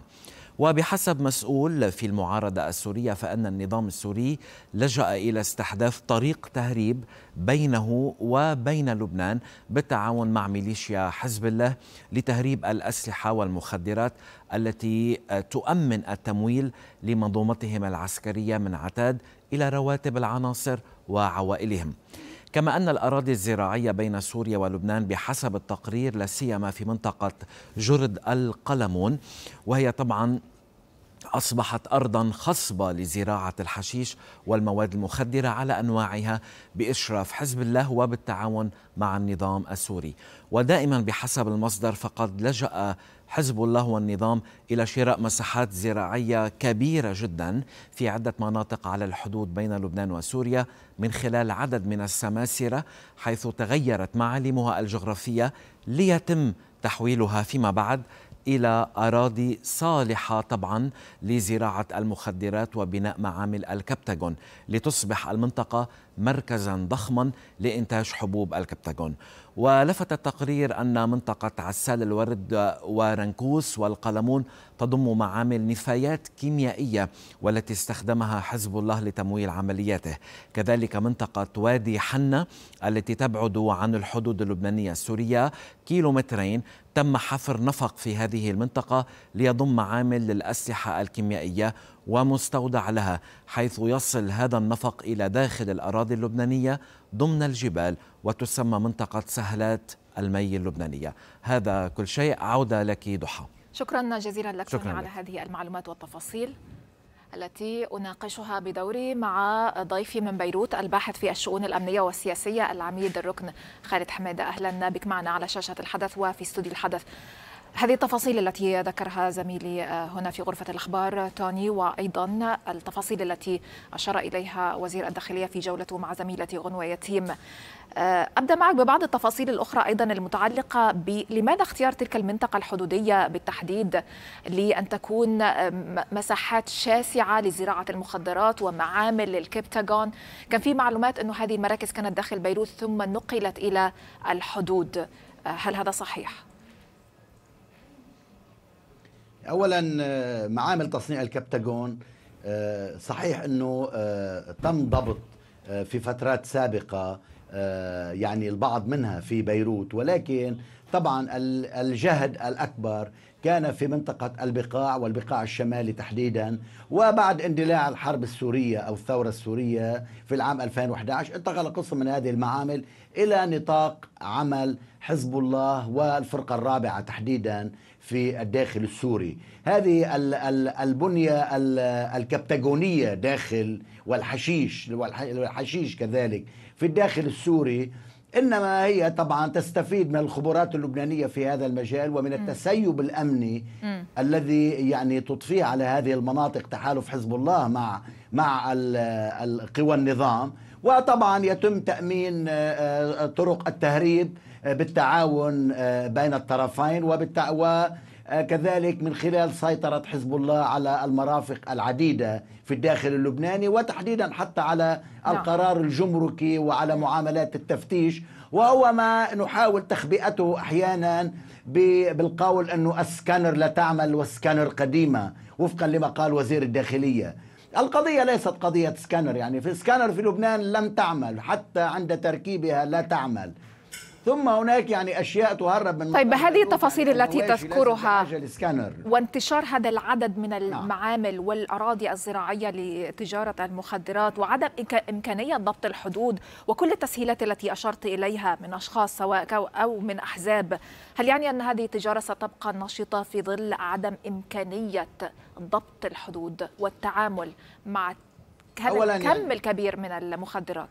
وبحسب مسؤول في المعارضة السورية فإن النظام السوري لجأ إلى استحداث طريق تهريب بينه وبين لبنان بالتعاون مع ميليشيا حزب الله لتهريب الأسلحة والمخدرات التي تؤمن التمويل لمنظومتهم العسكرية من عتاد إلى رواتب العناصر وعوائلهم كما أن الأراضي الزراعية بين سوريا ولبنان بحسب التقرير لا سيما في منطقة جرد القلمون وهي طبعا أصبحت أرضا خصبة لزراعة الحشيش والمواد المخدرة على أنواعها بإشراف حزب الله وبالتعاون مع النظام السوري ودائما بحسب المصدر فقد لجأ حزب الله والنظام إلى شراء مساحات زراعية كبيرة جدا في عدة مناطق على الحدود بين لبنان وسوريا من خلال عدد من السماسرة حيث تغيرت معالمها الجغرافية ليتم تحويلها فيما بعد الى اراضي صالحه طبعا لزراعه المخدرات وبناء معامل الكبتاجون لتصبح المنطقه مركزا ضخما لانتاج حبوب الكبتاجون ولفت التقرير أن منطقة عسال الورد ورنكوس والقلمون تضم معامل نفايات كيميائية والتي استخدمها حزب الله لتمويل عملياته كذلك منطقة وادي حنة التي تبعد عن الحدود اللبنانية السورية كيلومترين تم حفر نفق في هذه المنطقة ليضم معامل للأسلحة الكيميائية ومستودع لها حيث يصل هذا النفق إلى داخل الأراضي اللبنانية ضمن الجبال وتسمى منطقة سهلات المي اللبنانية هذا كل شيء عودة لك ضحى شكرا جزيلا لك شكرا على لك. هذه المعلومات والتفاصيل التي أناقشها بدوري مع ضيفي من بيروت الباحث في الشؤون الأمنية والسياسية العميد الركن خالد حمادة أهلا بك معنا على شاشة الحدث وفي استوديو الحدث هذه التفاصيل التي ذكرها زميلي آه، هنا في غرفة الأخبار توني وأيضا التفاصيل التي أشار إليها وزير الداخلية في جولته مع زميلتي غنوة يتيم آه، أبدأ معك ببعض التفاصيل الأخرى أيضا المتعلقة بلماذا اختيار تلك المنطقة الحدودية بالتحديد لأن تكون آه، مساحات شاسعة لزراعة المخدرات ومعامل للكبتاغون كان في معلومات أن هذه المراكز كانت داخل بيروت ثم نقلت إلى الحدود هل هذا صحيح؟ اولا آه، معامل تصنيع الكبتاجون آه، صحيح انه آه، تم ضبط في فترات سابقه يعني البعض منها في بيروت ولكن طبعا الجهد الاكبر كان في منطقة البقاع والبقاع الشمالي تحديدا وبعد اندلاع الحرب السورية أو الثورة السورية في العام 2011 انتقل قسم من هذه المعامل إلى نطاق عمل حزب الله والفرقة الرابعة تحديدا في الداخل السوري هذه البنية الكبتاجونية داخل والحشيش والحشيش كذلك في الداخل السوري انما هي طبعا تستفيد من الخبرات اللبنانيه في هذا المجال ومن التسيب الامني م. الذي يعني تضفيه على هذه المناطق تحالف حزب الله مع مع قوى النظام وطبعا يتم تامين آه، آه، طرق التهريب بالتعاون آه، بين الطرفين وبالتعوى كذلك من خلال سيطرة حزب الله على المرافق العديدة في الداخل اللبناني وتحديدا حتى على نعم. القرار الجمركي وعلى معاملات التفتيش وهو ما نحاول تخبئته أحيانا بالقول أنه السكانر لا تعمل والسكانر قديمة وفقا لما قال وزير الداخلية القضية ليست قضية سكانر يعني في سكانر في لبنان لم تعمل حتى عند تركيبها لا تعمل ثم هناك يعني اشياء تهرب من طيب هذه التفاصيل التي تذكرها وانتشار هذا العدد من نعم. المعامل نعم. والاراضي الزراعيه لتجاره المخدرات وعدم امكانيه ضبط الحدود وكل التسهيلات التي اشرت اليها من اشخاص سواء او من احزاب هل يعني ان هذه التجاره ستبقى نشطه في ظل عدم امكانيه ضبط الحدود والتعامل مع هذا الكم يعني الكبير من المخدرات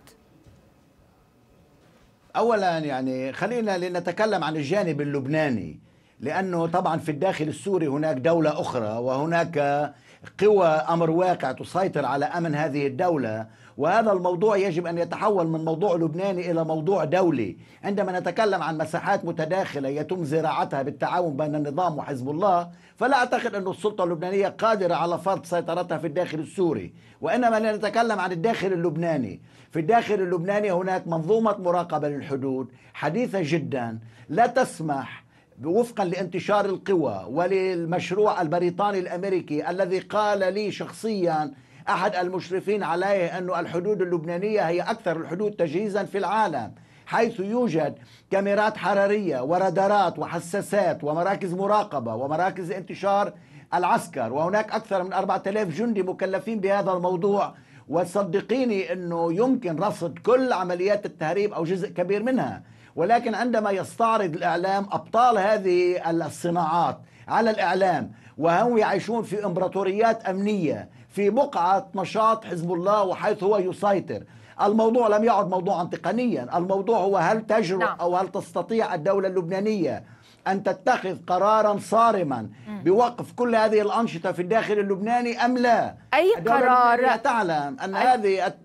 اولا يعني خلينا لنتكلم عن الجانب اللبناني لانه طبعا في الداخل السوري هناك دوله اخرى وهناك قوى امر واقع تسيطر على امن هذه الدوله وهذا الموضوع يجب ان يتحول من موضوع لبناني الى موضوع دولي عندما نتكلم عن مساحات متداخله يتم زراعتها بالتعاون بين النظام وحزب الله فلا اعتقد ان السلطه اللبنانيه قادره على فرض سيطرتها في الداخل السوري وانما نتكلم عن الداخل اللبناني في الداخل اللبناني هناك منظومة مراقبة للحدود حديثة جدا لا تسمح وفقا لانتشار القوى وللمشروع البريطاني الامريكي الذي قال لي شخصيا احد المشرفين عليه أن الحدود اللبنانيه هي اكثر الحدود تجهيزا في العالم حيث يوجد كاميرات حراريه ورادارات وحساسات ومراكز مراقبه ومراكز انتشار العسكر وهناك اكثر من 4000 جندي مكلفين بهذا الموضوع وصدقيني أنه يمكن رصد كل عمليات التهريب أو جزء كبير منها ولكن عندما يستعرض الإعلام أبطال هذه الصناعات على الإعلام وهم يعيشون في إمبراطوريات أمنية في بقعة نشاط حزب الله وحيث هو يسيطر الموضوع لم يعد موضوعا تقنيا الموضوع هو هل تجرؤ نعم. أو هل تستطيع الدولة اللبنانية أن تتخذ قرارا صارما بوقف كل هذه الأنشطة في الداخل اللبناني أم لا أي قرار لا تعلم أن أي... هذه أت...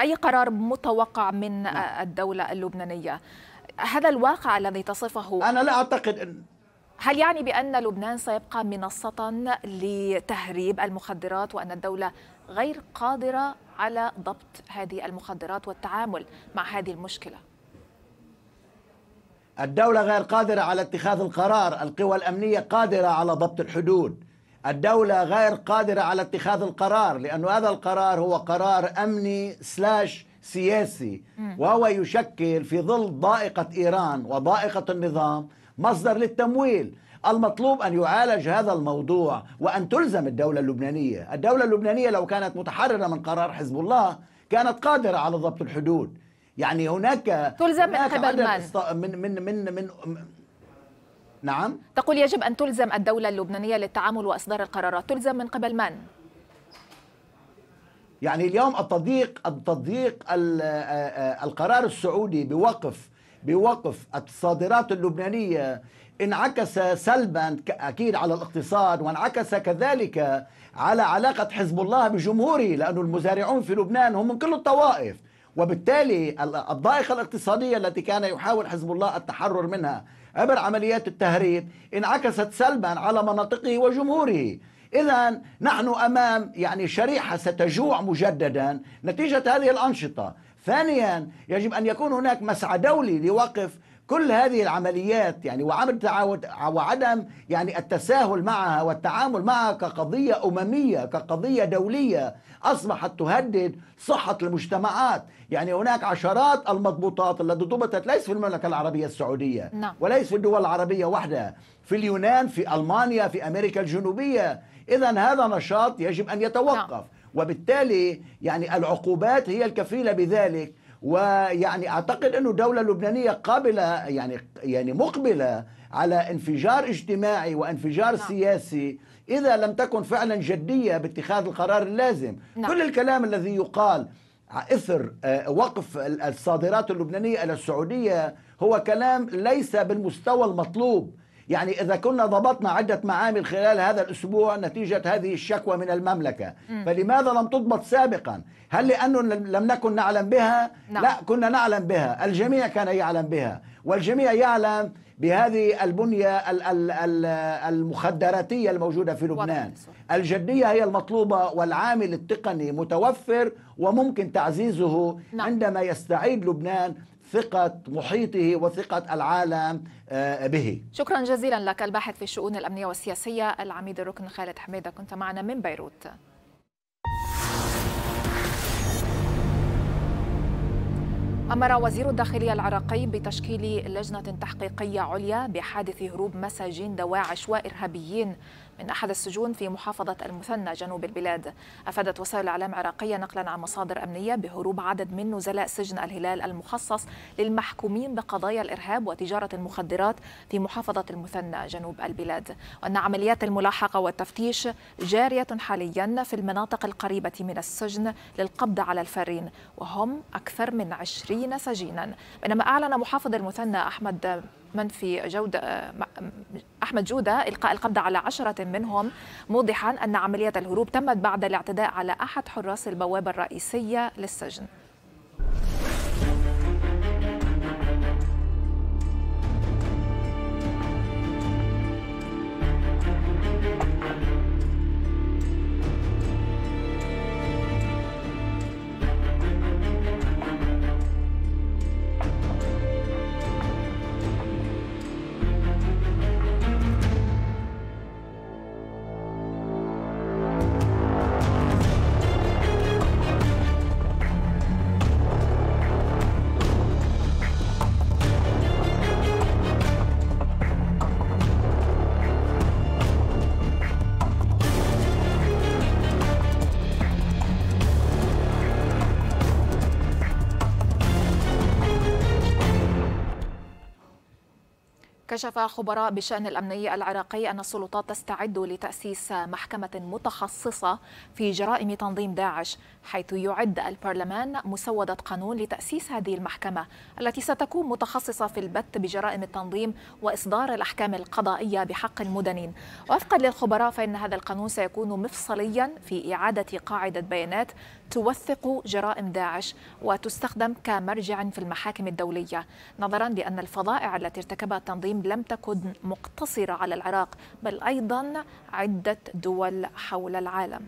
أي قرار متوقع من م. نعم. الدولة اللبنانية هذا الواقع الذي تصفه أنا لا أعتقد أن هل يعني بأن لبنان سيبقى منصة لتهريب المخدرات وأن الدولة غير قادرة على ضبط هذه المخدرات والتعامل مع هذه المشكله الدولة غير قادرة على اتخاذ القرار القوى الأمنية قادرة على ضبط الحدود الدولة غير قادرة على اتخاذ القرار لأن هذا القرار هو قرار أمني سلاش سياسي وهو يشكل في ظل ضائقة إيران وضائقة النظام مصدر للتمويل المطلوب أن يعالج هذا الموضوع وأن تلزم الدولة اللبنانية الدولة اللبنانية لو كانت متحررة من قرار حزب الله كانت قادرة على ضبط الحدود يعني هناك تلزم من قبل من؟ است... من من من, من نعم تقول يجب أن تلزم الدولة اللبنانية للتعامل وإصدار القرارات تلزم من قبل من؟ يعني اليوم التضييق التضييق القرار السعودي بوقف بوقف الصادرات اللبنانية انعكس سلبا أكيد على الاقتصاد وانعكس كذلك على علاقة حزب الله بجمهوره لانه المزارعون في لبنان هم من كل الطوائف وبالتالي الضائقة الاقتصادية التي كان يحاول حزب الله التحرر منها عبر عمليات التهريب انعكست سلبا على مناطقه وجمهوره إذا نحن أمام يعني شريحة ستجوع مجددا نتيجة هذه الأنشطة ثانيا يجب أن يكون هناك مسعى دولي لوقف كل هذه العمليات يعني وعدم تعاود وعدم يعني التساهل معها والتعامل معها كقضيه امميه كقضيه دوليه أصبحت تهدد صحة المجتمعات يعني هناك عشرات المضبوطات التي ضبطت ليس في المملكة العربية السعودية نعم. وليس في الدول العربية وحدها في اليونان في ألمانيا في أمريكا الجنوبية إذا هذا نشاط يجب أن يتوقف نعم. وبالتالي يعني العقوبات هي الكفيلة بذلك ويعني اعتقد انه الدوله اللبنانيه قابله يعني يعني مقبله على انفجار اجتماعي وانفجار نعم. سياسي إذا لم تكن فعلا جدية باتخاذ القرار اللازم نعم. كل الكلام الذي يقال اثر آه، وقف الصادرات اللبنانيه الى السعوديه هو كلام ليس بالمستوى المطلوب يعني اذا كنا ضبطنا عده معامل خلال هذا الاسبوع نتيجه هذه الشكوى من المملكه م. فلماذا لم تضبط سابقا هل لانه لم نكن نعلم بها نعم. لا كنا نعلم بها الجميع كان يعلم بها والجميع يعلم بهذه البنية المخدراتية الموجودة في لبنان الجدية هي المطلوبة والعامل التقني متوفر وممكن تعزيزه نعم. عندما يستعيد لبنان ثقة محيطه وثقة العالم آه، به شكرا جزيلا لك الباحث في الشؤون الأمنية والسياسية العميد الركن خالد حميدة كنت معنا من بيروت أمر وزير الداخلية العراقي بتشكيل لجنة تحقيقية عليا بحادث هروب مساجين دواعش وإرهابيين من أحد السجون في محافظة المثنى جنوب البلاد أفادت وسائل الإعلام العراقية نقلا عن مصادر أمنية بهروب عدد من نزلاء سجن الهلال المخصص للمحكومين بقضايا الإرهاب وتجارة المخدرات في محافظة المثنى جنوب البلاد وأن عمليات الملاحقة والتفتيش جارية حاليا في المناطق القريبة من السجن للقبض على الفارين وهم أكثر من عشرين سجينا بينما أعلن محافظ المثنى أحمد منفي جودة أحمد جودة إلقاء القبض على عشرة منهم موضحا أن عملية الهروب تمت بعد الاعتداء على أحد حراس البوابة الرئيسية للسجن كشف خبراء بشأن الأمني العراقي أن السلطات تستعد لتأسيس محكمة متخصصة في جرائم تنظيم داعش حيث يعد البرلمان مسودة قانون لتأسيس هذه المحكمة التي ستكون متخصصة في البت بجرائم التنظيم وإصدار الأحكام القضائية بحق المدنين وفقا للخبراء فإن هذا القانون سيكون مفصليا في إعادة قاعدة بيانات توثق جرائم داعش وتستخدم كمرجع في المحاكم الدولية نظرا لأن الفظائع التي ارتكبها التنظيم لم تكن مقتصرة على العراق بل أيضا عدة دول حول العالم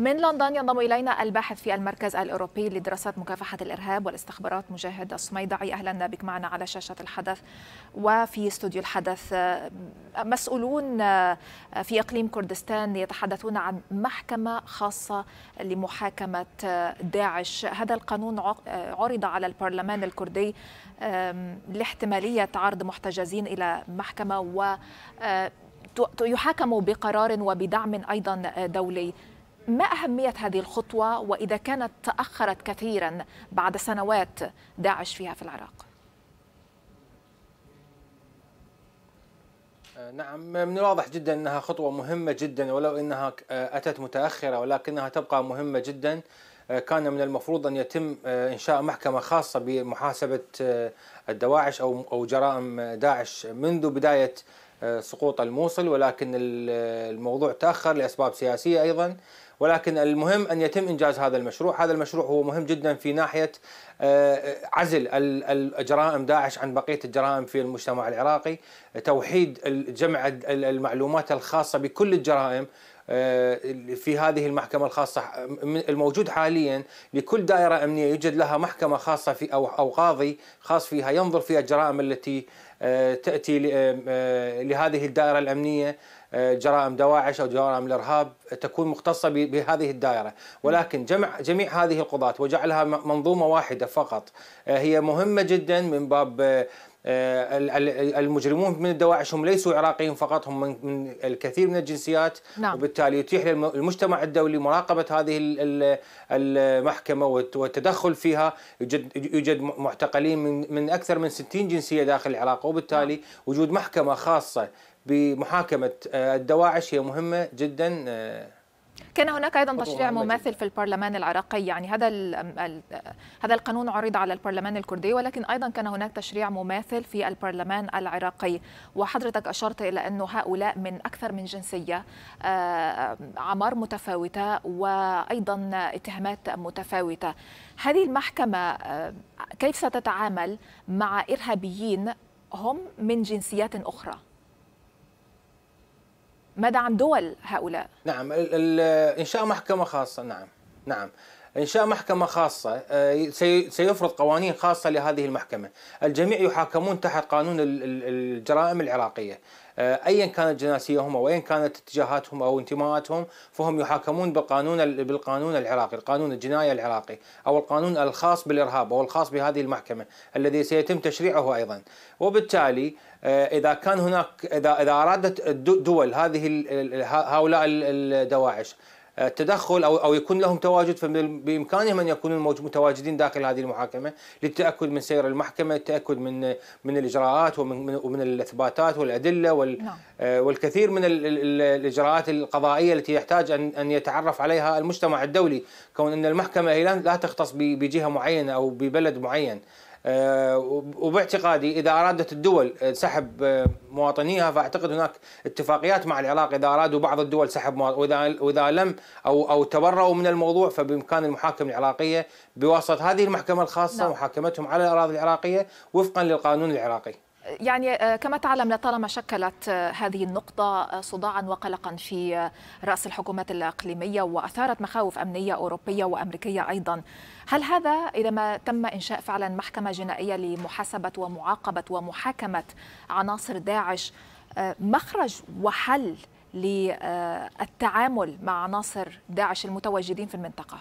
من لندن ينضم إلينا الباحث في المركز الأوروبي لدراسات مكافحة الإرهاب والاستخبارات مجاهد الصميدعي أهلا بك معنا على شاشة الحدث وفي استوديو الحدث مسؤولون في إقليم كردستان يتحدثون عن محكمة خاصة لمحاكمة داعش هذا القانون عرض على البرلمان الكردي لاحتمالية عرض محتجزين إلى محكمة و أه، يحاكموا بقرار وبدعم أيضا دولي ما أهمية هذه الخطوة وإذا كانت تأخرت كثيرا بعد سنوات داعش فيها في العراق؟ آه، نعم من الواضح جدا انها خطوه مهمه جدا ولو انها آه، اتت متاخره ولكنها تبقى مهمه جدا آه، كان من المفروض ان يتم انشاء محكمه خاصه بمحاسبه الدواعش او او جرائم داعش منذ بدايه سقوط الموصل ولكن الموضوع تاخر لاسباب سياسيه ايضا ولكن المهم أن يتم إنجاز هذا المشروع هذا المشروع هو مهم جدا في ناحية آه، عزل الجرائم داعش عن بقية الجرائم في المجتمع العراقي توحيد جمع المعلومات الخاصة بكل الجرائم آه، في هذه المحكمة الخاصة الموجود حاليا لكل دائرة أمنية يوجد لها محكمة خاصة في أو أو قاضي خاص فيها ينظر فيها الجرائم التي آه، تأتي لهذه الدائرة الأمنية آه، جرائم دواعش او جرائم الارهاب تكون مختصه بهذه الدائره، ولكن جمع جميع هذه القضاة وجعلها منظومه واحده فقط آه، هي مهمه جدا من باب آه، المجرمون من الدواعش هم ليسوا عراقيين فقط هم من الكثير من الجنسيات نعم. وبالتالي يتيح للمجتمع الدولي مراقبة هذه المحكمة والتدخل فيها يوجد, يوجد معتقلين من, من أكثر من 60 جنسية داخل العراق وبالتالي نعم. وجود محكمة خاصة بمحاكمه آه، الدواعش هي مهمه جدا آه، كان هناك ايضا تشريع مماثل في البرلمان العراقي يعني هذا آه، هذا القانون عرض على البرلمان الكردي ولكن ايضا كان هناك تشريع مماثل في البرلمان العراقي وحضرتك اشرت الى انه هؤلاء من اكثر من جنسيه اعمار متفاوته وايضا اتهامات متفاوته هذه المحكمه كيف ستتعامل مع ارهابيين هم من جنسيات اخرى ماذا عن دول هؤلاء؟ نعم إنشاء محكمة خاصة نعم نعم إنشاء محكمة خاصة آه، سيفرض قوانين خاصة لهذه المحكمة الجميع يحاكمون تحت قانون الجرائم العراقية آه، ايا كانت جناسيهم او ايا كانت اتجاهاتهم او انتماءاتهم فهم يحاكمون بالقانون بالقانون العراقي، القانون الجنائي العراقي او القانون الخاص بالارهاب او الخاص بهذه المحكمه الذي سيتم تشريعه ايضا، وبالتالي آه، اذا كان هناك اذا اذا ارادت الدول هذه هؤلاء الدواعش التدخل آه، او او يكون لهم تواجد فبامكانهم ان يكونوا متواجدين داخل هذه المحاكمه للتاكد من سير المحكمه، التاكد من من الاجراءات ومن ومن الاثباتات والادله وال نعم. آه، والكثير من الاجراءات القضائيه التي يحتاج ان ان يتعرف عليها المجتمع الدولي، كون ان المحكمه لا تختص بجهه معينه او ببلد معين. آه، وباعتقادي اذا ارادت الدول سحب آه، مواطنيها فاعتقد هناك اتفاقيات مع العراق اذا ارادوا بعض الدول سحب واذا واذا لم او او تبرؤوا من الموضوع فبامكان المحاكم العراقيه بواسطه هذه المحكمه الخاصه نعم. محاكمتهم على الاراضي العراقيه وفقا للقانون العراقي. يعني آه، كما تعلم لطالما شكلت آه، هذه النقطة آه، صداعا وقلقا في رأس الحكومات الإقليمية وأثارت مخاوف أمنية أوروبية وأمريكية أيضا هل هذا إذا ما تم إنشاء فعلا محكمة جنائية لمحاسبة ومعاقبة ومحاكمة عناصر داعش مخرج وحل للتعامل مع عناصر داعش المتواجدين في المنطقة؟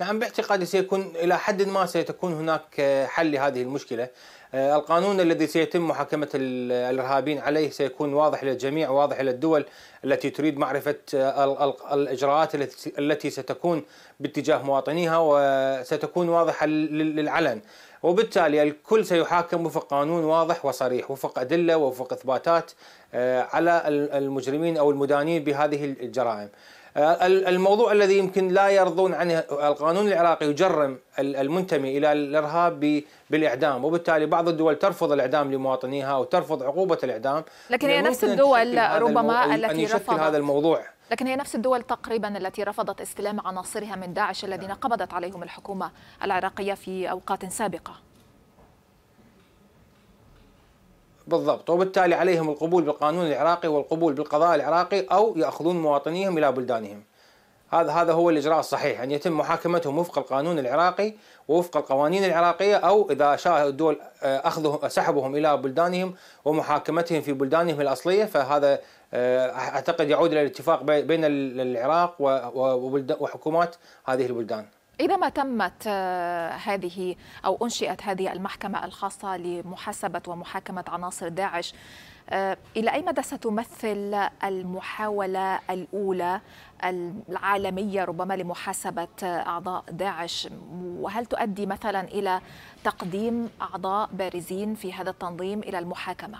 نعم باعتقادي سيكون الى حد ما سيتكون هناك آه، حل لهذه المشكله. آه، القانون الذي سيتم محاكمه الارهابيين عليه سيكون واضح للجميع واضح للدول التي تريد معرفه آه، الاجراءات التي ستكون باتجاه مواطنيها وستكون واضحه للعلن. وبالتالي الكل سيحاكم وفق قانون واضح وصريح وفق ادله وفق اثباتات على المجرمين او المدانين بهذه الجرائم. آه، الموضوع الذي يمكن لا يرضون عنه القانون العراقي يجرم المنتمي الى الارهاب بالاعدام وبالتالي بعض الدول ترفض الاعدام لمواطنيها وترفض عقوبه الاعدام لكن هي نفس الدول ربما التي رفضت هذا الموضوع لكن هي نفس الدول تقريبا التي رفضت استلام عناصرها من داعش الذين قبضت عليهم الحكومه العراقيه في اوقات سابقه بالضبط وبالتالي عليهم القبول بالقانون العراقي والقبول بالقضاء العراقي أو يأخذون مواطنيهم إلى بلدانهم هذا هذا هو الإجراء الصحيح أن يتم محاكمتهم وفق القانون العراقي ووفق القوانين العراقية أو إذا شاء الدول آه، أخذهم سحبهم إلى بلدانهم ومحاكمتهم في بلدانهم الأصلية فهذا آه، أعتقد يعود إلى الاتفاق بين العراق وحكومات هذه البلدان إذا ما تمت آه، هذه أو أنشئت هذه المحكمة الخاصة لمحاسبة ومحاكمة عناصر داعش آه، إلى أي مدى ستمثل المحاولة الأولى العالمية ربما لمحاسبة آه، أعضاء داعش وهل تؤدي مثلا إلى تقديم أعضاء بارزين في هذا التنظيم إلى المحاكمة؟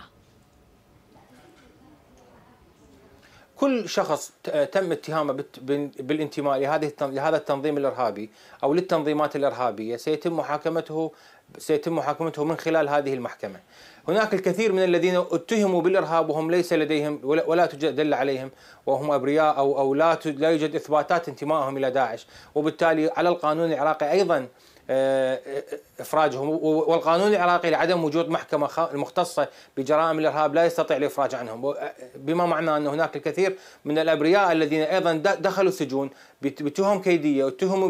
كل شخص تم اتهامه بالانتماء لهذه لهذا التنظيم الارهابي او للتنظيمات الارهابيه سيتم محاكمته سيتم محاكمته من خلال هذه المحكمه. هناك الكثير من الذين اتهموا بالارهاب وهم ليس لديهم ولا توجد دل عليهم وهم ابرياء او او لا لا يوجد اثباتات انتمائهم الى داعش، وبالتالي على القانون العراقي ايضا آه، آه، افراجهم والقانون العراقي لعدم وجود محكمه المختصه بجرائم الارهاب لا يستطيع الافراج عنهم آه، بما معناه ان هناك الكثير من الابرياء الذين ايضا دخلوا السجون بتهم كيديه واتهموا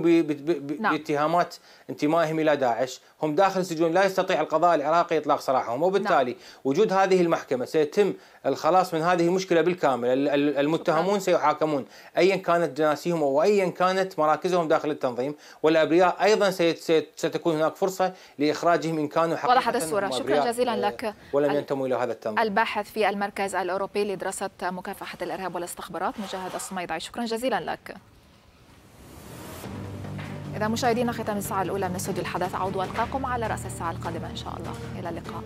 نعم. باتهامات انتمائهم الى داعش هم داخل السجون لا يستطيع القضاء العراقي اطلاق سراحهم وبالتالي نعم. وجود هذه المحكمه سيتم الخلاص من هذه المشكله بالكامل المتهمون نعم. سيحاكمون ايا كانت جناسيهم او ايا كانت مراكزهم داخل التنظيم والابرياء ايضا ستكون هناك فرصه لاخراجهم ان كانوا حقيقه وضحت الصوره شكرا جزيلا آه، لك ولم ينتموا الى هذا التنظيم الباحث في المركز الاوروبي لدراسه مكافحه الارهاب والاستخبارات مجاهد الصميدعي شكرا جزيلا لك إذا مشاهدينا ختام الساعة الأولى من استوديو الحدث أعود وألقاكم على رأس الساعة القادمة إن شاء الله إلى اللقاء.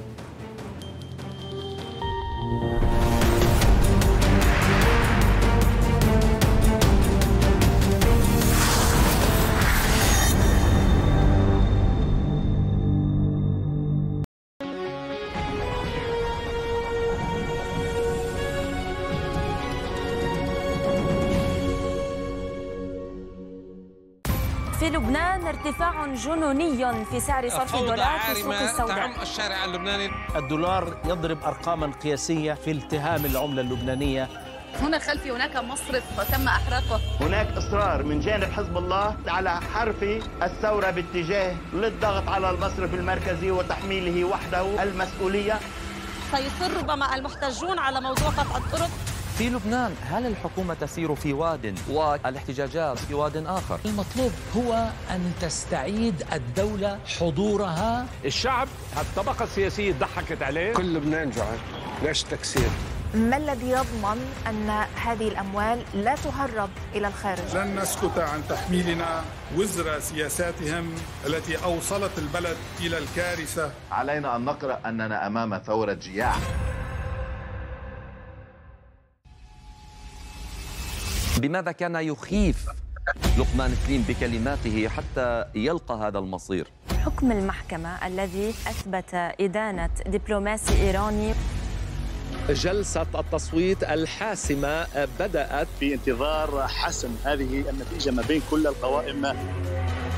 ارتفاع جنوني في سعر صرف الدولار في سوق السوداء الشارع اللبناني الدولار يضرب أرقاما قياسية في التهام العملة اللبنانية هنا خلفي هناك مصرف تم احراقه هناك اصرار من جانب حزب الله على حرف الثوره باتجاه للضغط على المصرف المركزي وتحميله وحده المسؤوليه سيصر ربما المحتجون على موضوع قطع الطرق في لبنان هل الحكومة تسير في واد والاحتجاجات في واد آخر المطلوب هو أن تستعيد الدولة حضورها الشعب الطبقة السياسية ضحكت عليه كل لبنان جوعان ليش تكسير ما الذي يضمن أن هذه الأموال لا تهرب إلى الخارج؟ لن نسكت عن تحميلنا وزر سياساتهم التي أوصلت البلد إلى الكارثة علينا أن نقرأ أننا أمام ثورة جياع بماذا كان يخيف لقمان كريم بكلماته حتى يلقى هذا المصير حكم المحكمة الذي أثبت إدانة دبلوماسي إيراني جلسة التصويت الحاسمة بدأت في انتظار حسم هذه النتيجة ما بين كل القوائم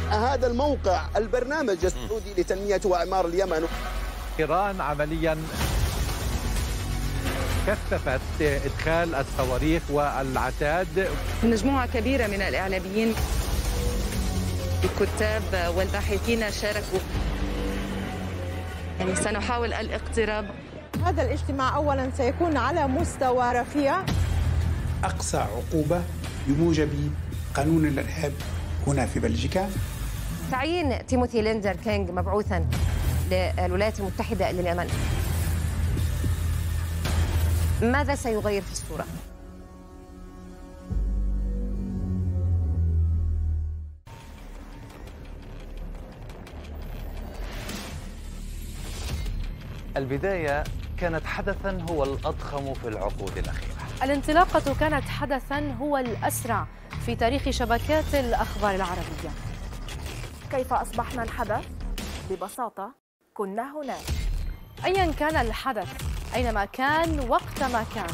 هذا الموقع البرنامج السعودي لتنمية وإعمار اليمن إيران عمليا كثفت إدخال الصواريخ والعتاد مجموعة كبيرة من الإعلاميين الكتاب والباحثين شاركوا يعني سنحاول الاقتراب هذا الاجتماع أولا سيكون على مستوى رفيع أقصى عقوبة بموجب قانون الإرهاب هنا في بلجيكا تعيين تيموثي ليندر كينج مبعوثا للولايات المتحدة لليمن ماذا سيغير في الصورة؟ البداية كانت حدثا هو الأضخم في العقود الأخيرة الانطلاقة كانت حدثا هو الأسرع في تاريخ شبكات الأخبار العربية كيف أصبحنا الحدث؟ ببساطة كنا هناك أيا كان الحدث أينما كان وقتما كان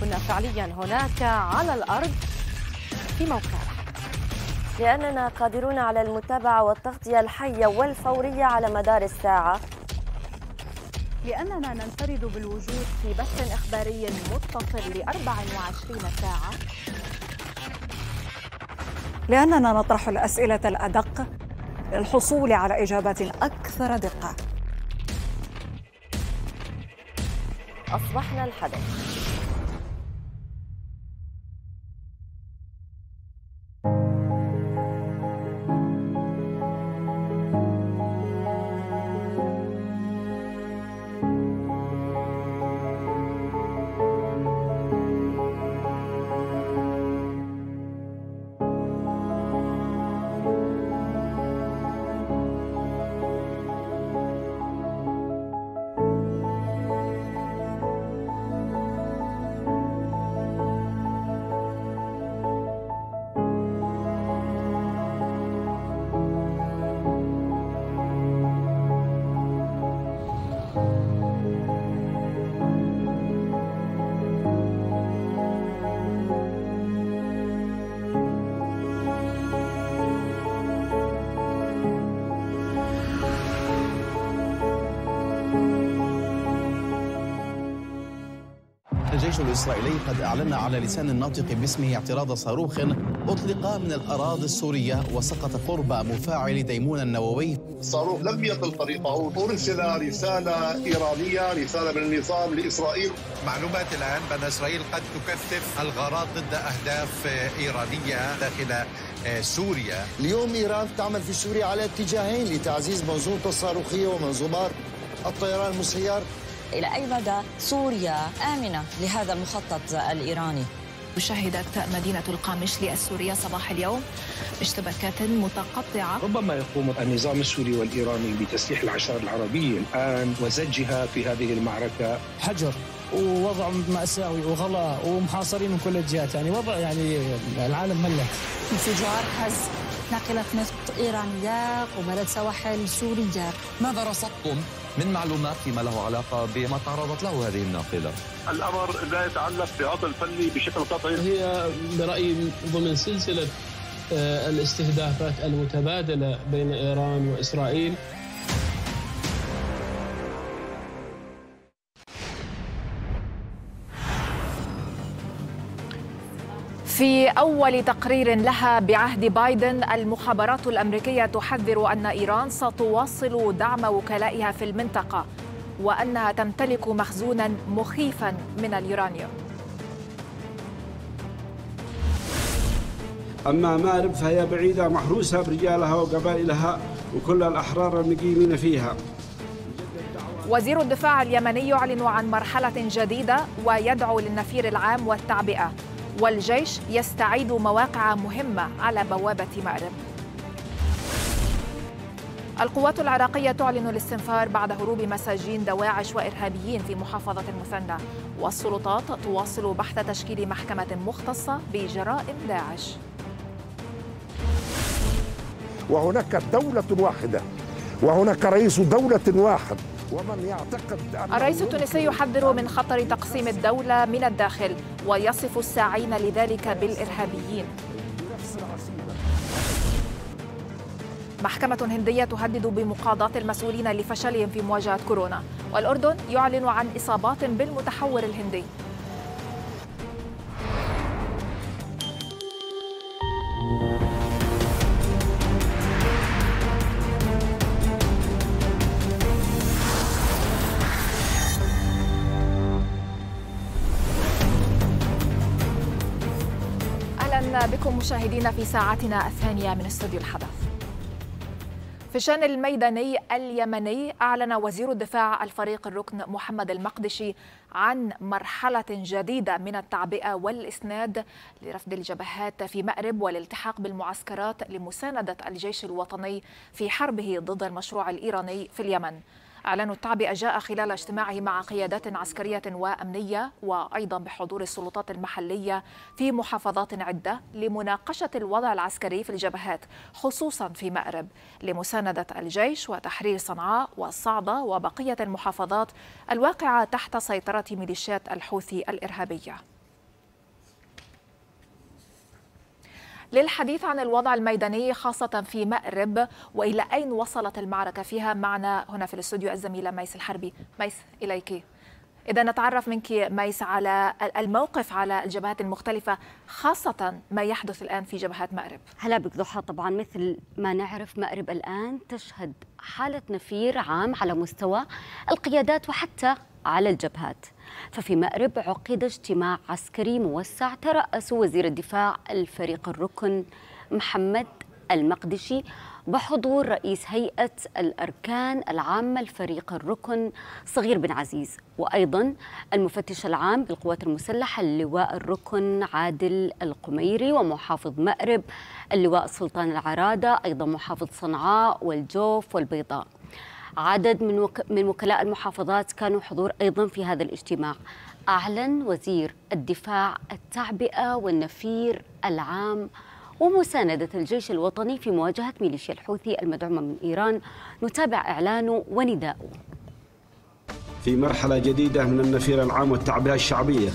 كنا فعليا هناك على الأرض في موقعنا لأننا قادرون على المتابعة والتغطية الحية والفورية على مدار الساعة لأننا ننفرد بالوجود في بث إخباري متصل ل 24 ساعة لأننا نطرح الأسئلة الأدق للحصول على إجابات أكثر دقة أصبحنا الحدث الإسرائيلي قد أعلن على لسان الناطق باسمه اعتراض صاروخ أطلق من الأراضي السورية وسقط قرب مفاعل ديمون النووي صاروخ لم يطل طريقه أرسل رسالة إيرانية رسالة من النظام لإسرائيل معلومات الآن بأن إسرائيل قد تكثف الغارات ضد أهداف إيرانية داخل سوريا اليوم إيران تعمل في سوريا على اتجاهين لتعزيز منظومة الصاروخية ومنظومات الطيران المسير إلى أي مدى سوريا آمنة لهذا المخطط الإيراني شهدت مدينة القامشلي السورية صباح اليوم اشتباكات متقطعة ربما يقوم النظام السوري والإيراني بتسليح العشائر العربية الآن وزجها في هذه المعركة حجر ووضع مأساوي وغلاء ومحاصرين من كل الجهات يعني وضع يعني العالم ملت انفجار حز نقلت نفط إيرانية وبلد سواحل سورية ماذا رصدتم من معلومات فيما له علاقة بما تعرضت له هذه الناقلة الأمر لا يتعلق بعطل فني بشكل قطعي هي برأيي ضمن سلسلة آه، الاستهدافات المتبادلة بين إيران وإسرائيل في أول تقرير لها بعهد بايدن المخابرات الأمريكية تحذر أن إيران ستواصل دعم وكلائها في المنطقة وأنها تمتلك مخزونا مخيفا من اليورانيوم أما مأرب فهي بعيدة محروسة برجالها وقبائلها وكل الأحرار المقيمين فيها وزير الدفاع اليمني يعلن عن مرحلة جديدة ويدعو للنفير العام والتعبئة والجيش يستعيد مواقع مهمة على بوابة مأرب القوات العراقية تعلن الاستنفار بعد هروب مساجين دواعش وإرهابيين في محافظة المثنى والسلطات تواصل بحث تشكيل محكمة مختصة بجرائم داعش وهناك دولة واحدة وهناك رئيس دولة واحد ومن يعتقد أن الرئيس التونسي يحذر من خطر تقسيم الدولة من الداخل ويصف الساعين لذلك بالإرهابيين محكمة هندية تهدد بمقاضاة المسؤولين لفشلهم في مواجهة كورونا والأردن يعلن عن إصابات بالمتحور الهندي أهلا بكم مشاهدينا في ساعتنا الثانية من استوديو الحدث في الشان الميداني اليمني أعلن وزير الدفاع الفريق الركن محمد المقدشي عن مرحلة جديدة من التعبئة والإسناد لرفض الجبهات في مأرب والالتحاق بالمعسكرات لمساندة الجيش الوطني في حربه ضد المشروع الإيراني في اليمن أعلن التعبئة جاء خلال اجتماعه مع قيادات عسكرية وأمنية وأيضا بحضور السلطات المحلية في محافظات عدة لمناقشة الوضع العسكري في الجبهات خصوصا في مأرب لمساندة الجيش وتحرير صنعاء والصعدة وبقية المحافظات الواقعة تحت سيطرة ميليشيات الحوثي الإرهابية للحديث عن الوضع الميداني خاصة في مأرب وإلى أين وصلت المعركة فيها معنا هنا في الاستوديو الزميلة ميس الحربي ميس إليك إذا نتعرف منك ميس على الموقف على الجبهات المختلفة خاصة ما يحدث الآن في جبهات مأرب هلا بك ضحى طبعا مثل ما نعرف مأرب الآن تشهد حالة نفير عام على مستوى القيادات وحتى على الجبهات ففي مأرب عقد اجتماع عسكري موسع ترأس وزير الدفاع الفريق الركن محمد المقدشي بحضور رئيس هيئة الأركان العامة الفريق الركن صغير بن عزيز وأيضا المفتش العام بالقوات المسلحة اللواء الركن عادل القميري ومحافظ مأرب اللواء سلطان العرادة أيضا محافظ صنعاء والجوف والبيضاء عدد من من وكلاء المحافظات كانوا حضور ايضا في هذا الاجتماع اعلن وزير الدفاع التعبئه والنفير العام ومساندة الجيش الوطني في مواجهة ميليشيا الحوثي المدعومة من إيران نتابع إعلانه ونداءه في مرحلة جديدة من النفير العام والتعبئة الشعبية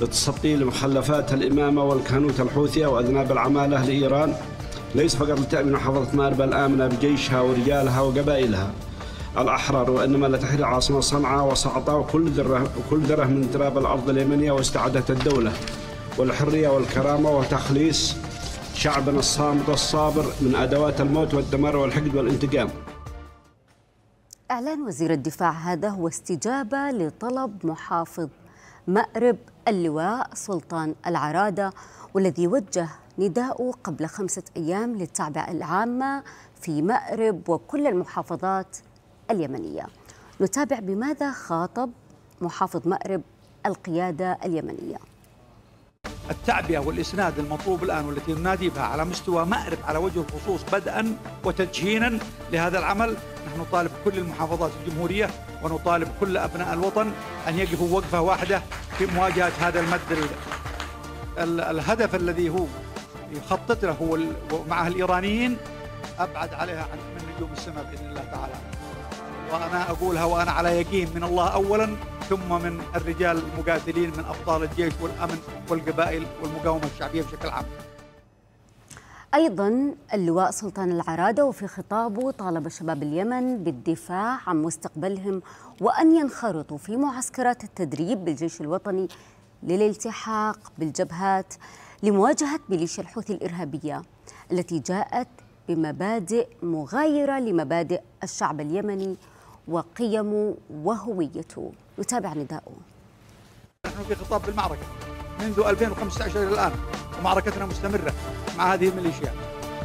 لتصدي لمخلفات الإمامة والكهنوت الحوثية وأذناب العمالة لإيران ليس فقط لتأمين محافظة مأرب الآمنة بجيشها ورجالها وقبائلها الأحرار وإنما لتحرير العاصمة صنعاء وسعطاء وكل ذرة وكل ذرة من تراب الأرض اليمنية واستعادة الدولة والحرية والكرامة وتخليص شعبنا الصامت والصابر من أدوات الموت والدمار والحقد والانتقام إعلان وزير الدفاع هذا هو استجابة لطلب محافظ مأرب اللواء سلطان العرادة والذي وجه نداءه قبل خمسة أيام للتعبئة العامة في مأرب وكل المحافظات اليمنية نتابع بماذا خاطب محافظ مأرب القيادة اليمنية التعبئة والإسناد المطلوب الآن والتي ننادي بها على مستوى مأرب على وجه الخصوص بدءا وتدشينا لهذا العمل نحن نطالب كل المحافظات الجمهورية ونطالب كل أبناء الوطن أن يقفوا وقفة واحدة في مواجهة هذا المد الهدف الذي هو يخطط له ومعه الإيرانيين أبعد عليها عن من نجوم السماء بإذن الله تعالى وأنا أقولها وأنا على يقين من الله أولا ثم من الرجال المقاتلين من أبطال الجيش والأمن والقبائل والمقاومة الشعبية بشكل عام أيضا اللواء سلطان العرادة وفي خطابه طالب شباب اليمن بالدفاع عن مستقبلهم وأن ينخرطوا في معسكرات التدريب بالجيش الوطني للالتحاق بالجبهات لمواجهة ميليشيا الحوثي الإرهابية التي جاءت بمبادئ مغايرة لمبادئ الشعب اليمني وقيمه وهويته نتابع نداءه نحن في خطاب بالمعركة منذ 2015 إلى الآن ومعركتنا مستمرة مع هذه الميليشيا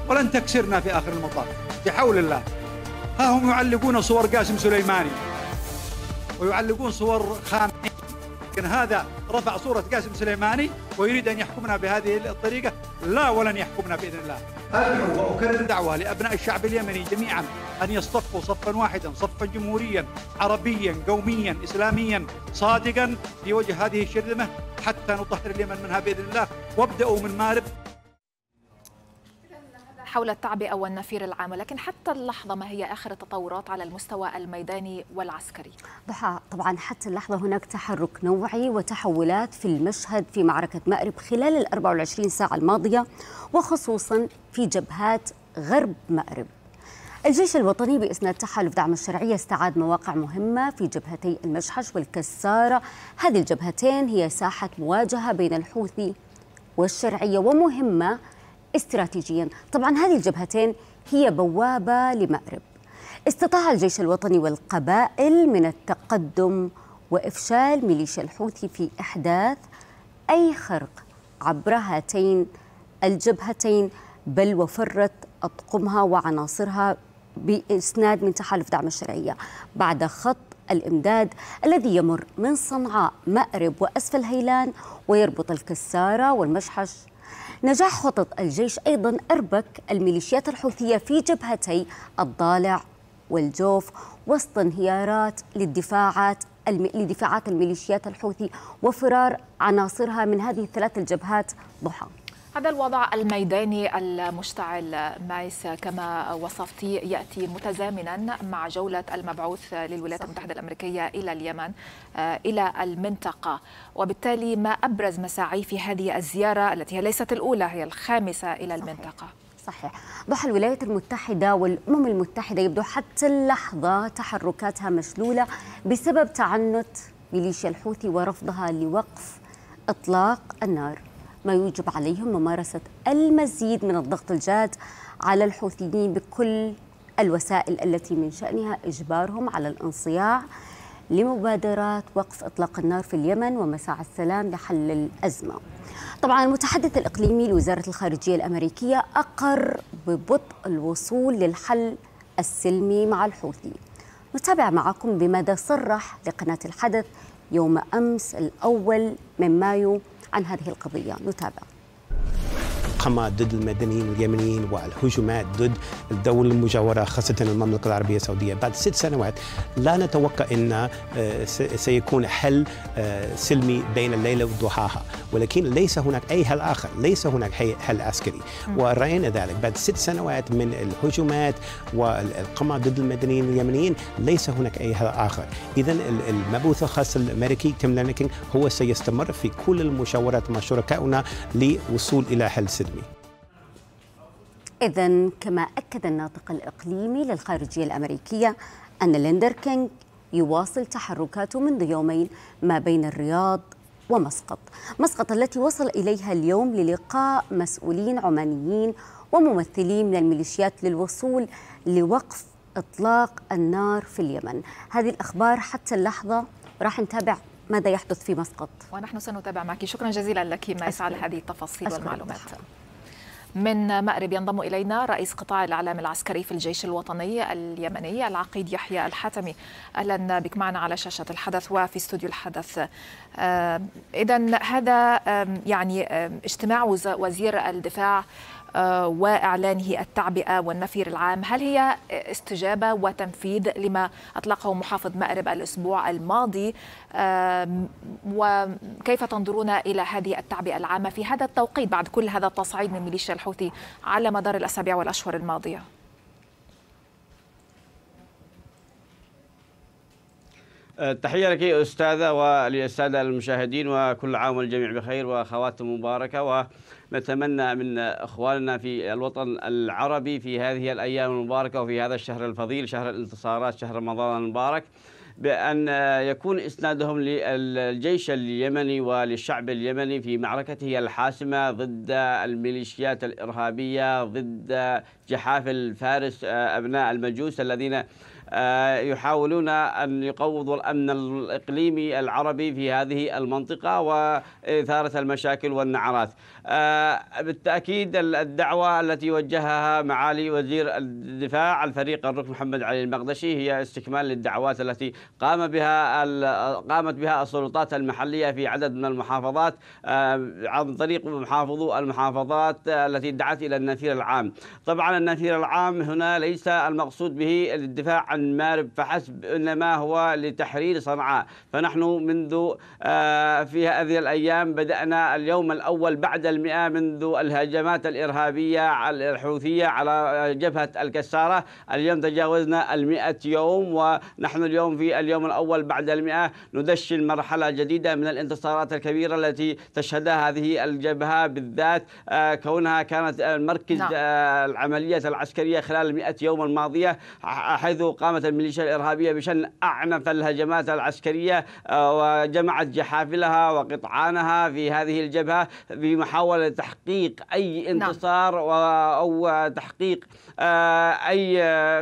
ولن تكسرنا في آخر المطاف بحول الله ها هم يعلقون صور قاسم سليماني ويعلقون صور خامنئي لكن هذا رفع صورة قاسم سليماني ويريد أن يحكمنا بهذه الطريقة لا ولن يحكمنا بإذن الله أدعو وأكرر دعوة لأبناء الشعب اليمني جميعا أن يصطفوا صفا واحدا صفا جمهوريا عربيا قوميا إسلاميا صادقا في وجه هذه الشرذمة حتى نطهر اليمن منها بإذن الله وابدأوا من مارب حول التعبئة والنفير العام لكن حتى اللحظة ما هي آخر التطورات على المستوى الميداني والعسكري ضحى طبعا حتى اللحظة هناك تحرك نوعي وتحولات في المشهد في معركة مأرب خلال ال 24 ساعة الماضية وخصوصا في جبهات غرب مأرب الجيش الوطني باسناد تحالف دعم الشرعيه استعاد مواقع مهمه في جبهتي المشحش والكساره، هذه الجبهتين هي ساحه مواجهه بين الحوثي والشرعيه ومهمه استراتيجيا طبعا هذه الجبهتين هي بوابة لمأرب استطاع الجيش الوطني والقبائل من التقدم وإفشال ميليشيا الحوثي في إحداث أي خرق عبر هاتين الجبهتين بل وفرت أطقمها وعناصرها بإسناد من تحالف دعم الشرعية بعد خط الإمداد الذي يمر من صنعاء مأرب وأسفل هيلان ويربط الكسارة والمشحش نجاح خطط الجيش أيضا أربك الميليشيات الحوثية في جبهتي الضالع والجوف وسط انهيارات للدفاعات لدفاعات الميليشيات الحوثي وفرار عناصرها من هذه الثلاث الجبهات ضحى هذا الوضع الميداني المشتعل مايس كما وصفتي ياتي متزامنا مع جوله المبعوث للولايات المتحده الامريكيه الى اليمن آه، الى المنطقه وبالتالي ما ابرز مساعي في هذه الزياره التي هي ليست الاولى هي الخامسه الى المنطقه صحيح ضحى الولايات المتحدة والأمم المتحدة يبدو حتى اللحظة تحركاتها مشلولة بسبب تعنت ميليشيا الحوثي ورفضها لوقف إطلاق النار ما يوجب عليهم ممارسة المزيد من الضغط الجاد على الحوثيين بكل الوسائل التي من شأنها إجبارهم على الانصياع لمبادرات وقف إطلاق النار في اليمن ومساعي السلام لحل الأزمة طبعا المتحدث الإقليمي لوزارة الخارجية الأمريكية أقر ببطء الوصول للحل السلمي مع الحوثي نتابع معكم بماذا صرح لقناة الحدث يوم أمس الأول من مايو عن هذه القضية نتابع القمع ضد المدنيين اليمنيين والهجمات ضد الدول المجاورة خاصة المملكة العربية السعودية بعد ست سنوات لا نتوقع أن آه، سيكون حل آه، سلمي بين الليلة وضحاها ولكن ليس هناك أي حل آخر ليس هناك حل عسكري ورأينا ذلك بعد ست سنوات من الهجمات والقمع ضد المدنيين اليمنيين ليس هناك أي حل آخر إذا المبعوث الخاص الأمريكي تيم هو سيستمر في كل المشاورات مع شركائنا لوصول إلى حل سلمي إذا كما أكد الناطق الإقليمي للخارجية الأمريكية أن ليندر كينج يواصل تحركاته منذ يومين ما بين الرياض ومسقط مسقط التي وصل إليها اليوم للقاء مسؤولين عمانيين وممثلين من الميليشيات للوصول لوقف إطلاق النار في اليمن هذه الأخبار حتى اللحظة راح نتابع ماذا يحدث في مسقط ونحن سنتابع معك شكرا جزيلا لك ما يسعى لهذه التفاصيل والمعلومات من مأرب ينضم إلينا رئيس قطاع الإعلام العسكري في الجيش الوطني اليمني العقيد يحيى الحاتمي أهلا بك معنا على شاشة الحدث وفي استوديو الحدث آه، إذا هذا يعني اجتماع وزير الدفاع آه، واعلانه التعبئه آه، والنفير العام، هل هي استجابه وتنفيذ لما اطلقه محافظ مأرب الاسبوع الماضي؟ وكيف تنظرون الى هذه التعبئه العامه في هذا التوقيت بعد كل هذا التصعيد من ميليشيا الحوثي على مدار الاسابيع والاشهر الماضيه؟ آه، تحية لك أستاذة وللسادة المشاهدين وكل عام والجميع بخير وخواتم مباركة و نتمنى من اخواننا في الوطن العربي في هذه الايام المباركه وفي هذا الشهر الفضيل شهر الانتصارات شهر رمضان المبارك بأن يكون إسنادهم للجيش اليمني وللشعب اليمني في معركته الحاسمة ضد الميليشيات الإرهابية ضد جحافل فارس أبناء المجوس الذين آه، يحاولون أن يقوضوا الأمن الإقليمي العربي في هذه المنطقة وإثارة المشاكل والنعرات آه، بالتأكيد الدعوة التي وجهها معالي وزير الدفاع الفريق الركن محمد علي المقدشي هي استكمال للدعوات التي قام بها قامت بها السلطات المحلية في عدد من المحافظات آه، عن طريق محافظو المحافظات التي دعت إلى النفير العام طبعا النفير العام هنا ليس المقصود به الدفاع عن عن مارب فحسب إنما هو لتحرير صنعاء فنحن منذ آه، في هذه الأيام بدأنا اليوم الأول بعد المئة منذ الهجمات الإرهابية الحوثية على جبهة الكسارة اليوم تجاوزنا المئة يوم ونحن اليوم في اليوم الأول بعد المئة ندشن مرحلة جديدة من الانتصارات الكبيرة التي تشهدها هذه الجبهة بالذات آه، كونها كانت مركز نعم. آه، العملية العسكرية خلال المئة يوم الماضية حيث قام قامت الميليشيا الإرهابية بشن أعنف الهجمات العسكرية آه، وجمعت جحافلها وقطعانها في هذه الجبهة بمحاوله تحقيق أي نعم. انتصار نعم. أو تحقيق آه، أي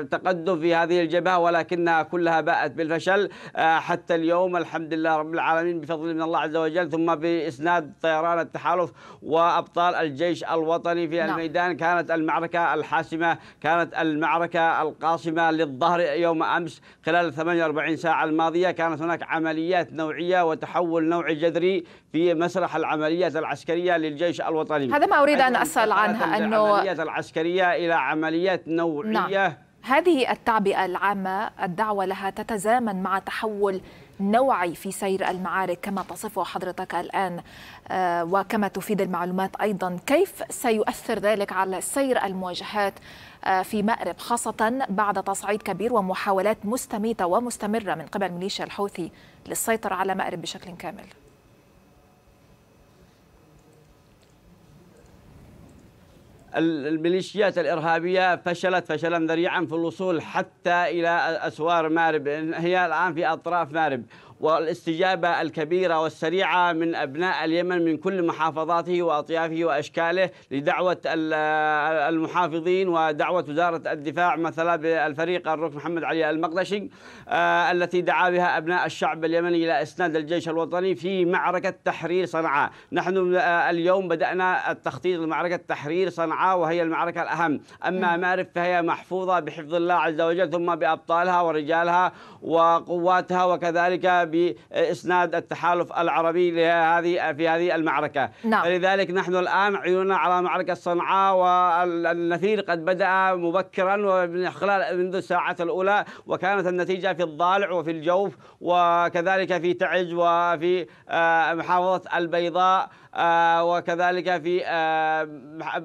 تقدم في هذه الجبهة ولكنها كلها باءت بالفشل آه، حتى اليوم الحمد لله رب العالمين بفضل من الله عز وجل ثم بإسناد طيران التحالف وأبطال الجيش الوطني في نعم. الميدان كانت المعركة الحاسمة كانت المعركة القاصمة للظهر يوم أمس خلال 48 ساعة الماضية كانت هناك عمليات نوعية وتحول نوعي جذري في مسرح العمليات العسكرية للجيش الوطني هذا ما أريد أن أسأل عنها أنه العمليات العسكرية إلى عمليات نوعية نعم. هذه التعبئة العامة الدعوة لها تتزامن مع تحول نوعي في سير المعارك كما تصفه حضرتك الآن آه، وكما تفيد المعلومات أيضا كيف سيؤثر ذلك على سير المواجهات آه، في مأرب خاصة بعد تصعيد كبير ومحاولات مستميتة ومستمرة من قبل ميليشيا الحوثي للسيطرة على مأرب بشكل كامل الميليشيات الإرهابية فشلت فشلا ذريعا في الوصول حتى إلى أسوار مارب هي الآن في أطراف مارب والاستجابة الكبيرة والسريعة من أبناء اليمن من كل محافظاته وأطيافه وأشكاله لدعوة المحافظين ودعوة وزارة الدفاع مثلا بالفريق الركن محمد علي المقدشي آه، التي دعا بها أبناء الشعب اليمني إلى إسناد الجيش الوطني في معركة تحرير صنعاء نحن آه، اليوم بدأنا التخطيط لمعركة تحرير صنعاء وهي المعركة الأهم أما مارب فهي محفوظة بحفظ الله عز وجل ثم بأبطالها ورجالها وقواتها وكذلك بإسناد التحالف العربي لهذه في هذه المعركة نعم. فلذلك نحن الآن عيوننا على معركة صنعاء والنثير قد بدأ مبكرا ومن خلال منذ الساعات الأولى وكانت النتيجة في الضالع وفي الجوف وكذلك في تعج وفي آه، محافظة البيضاء آه، وكذلك في آه،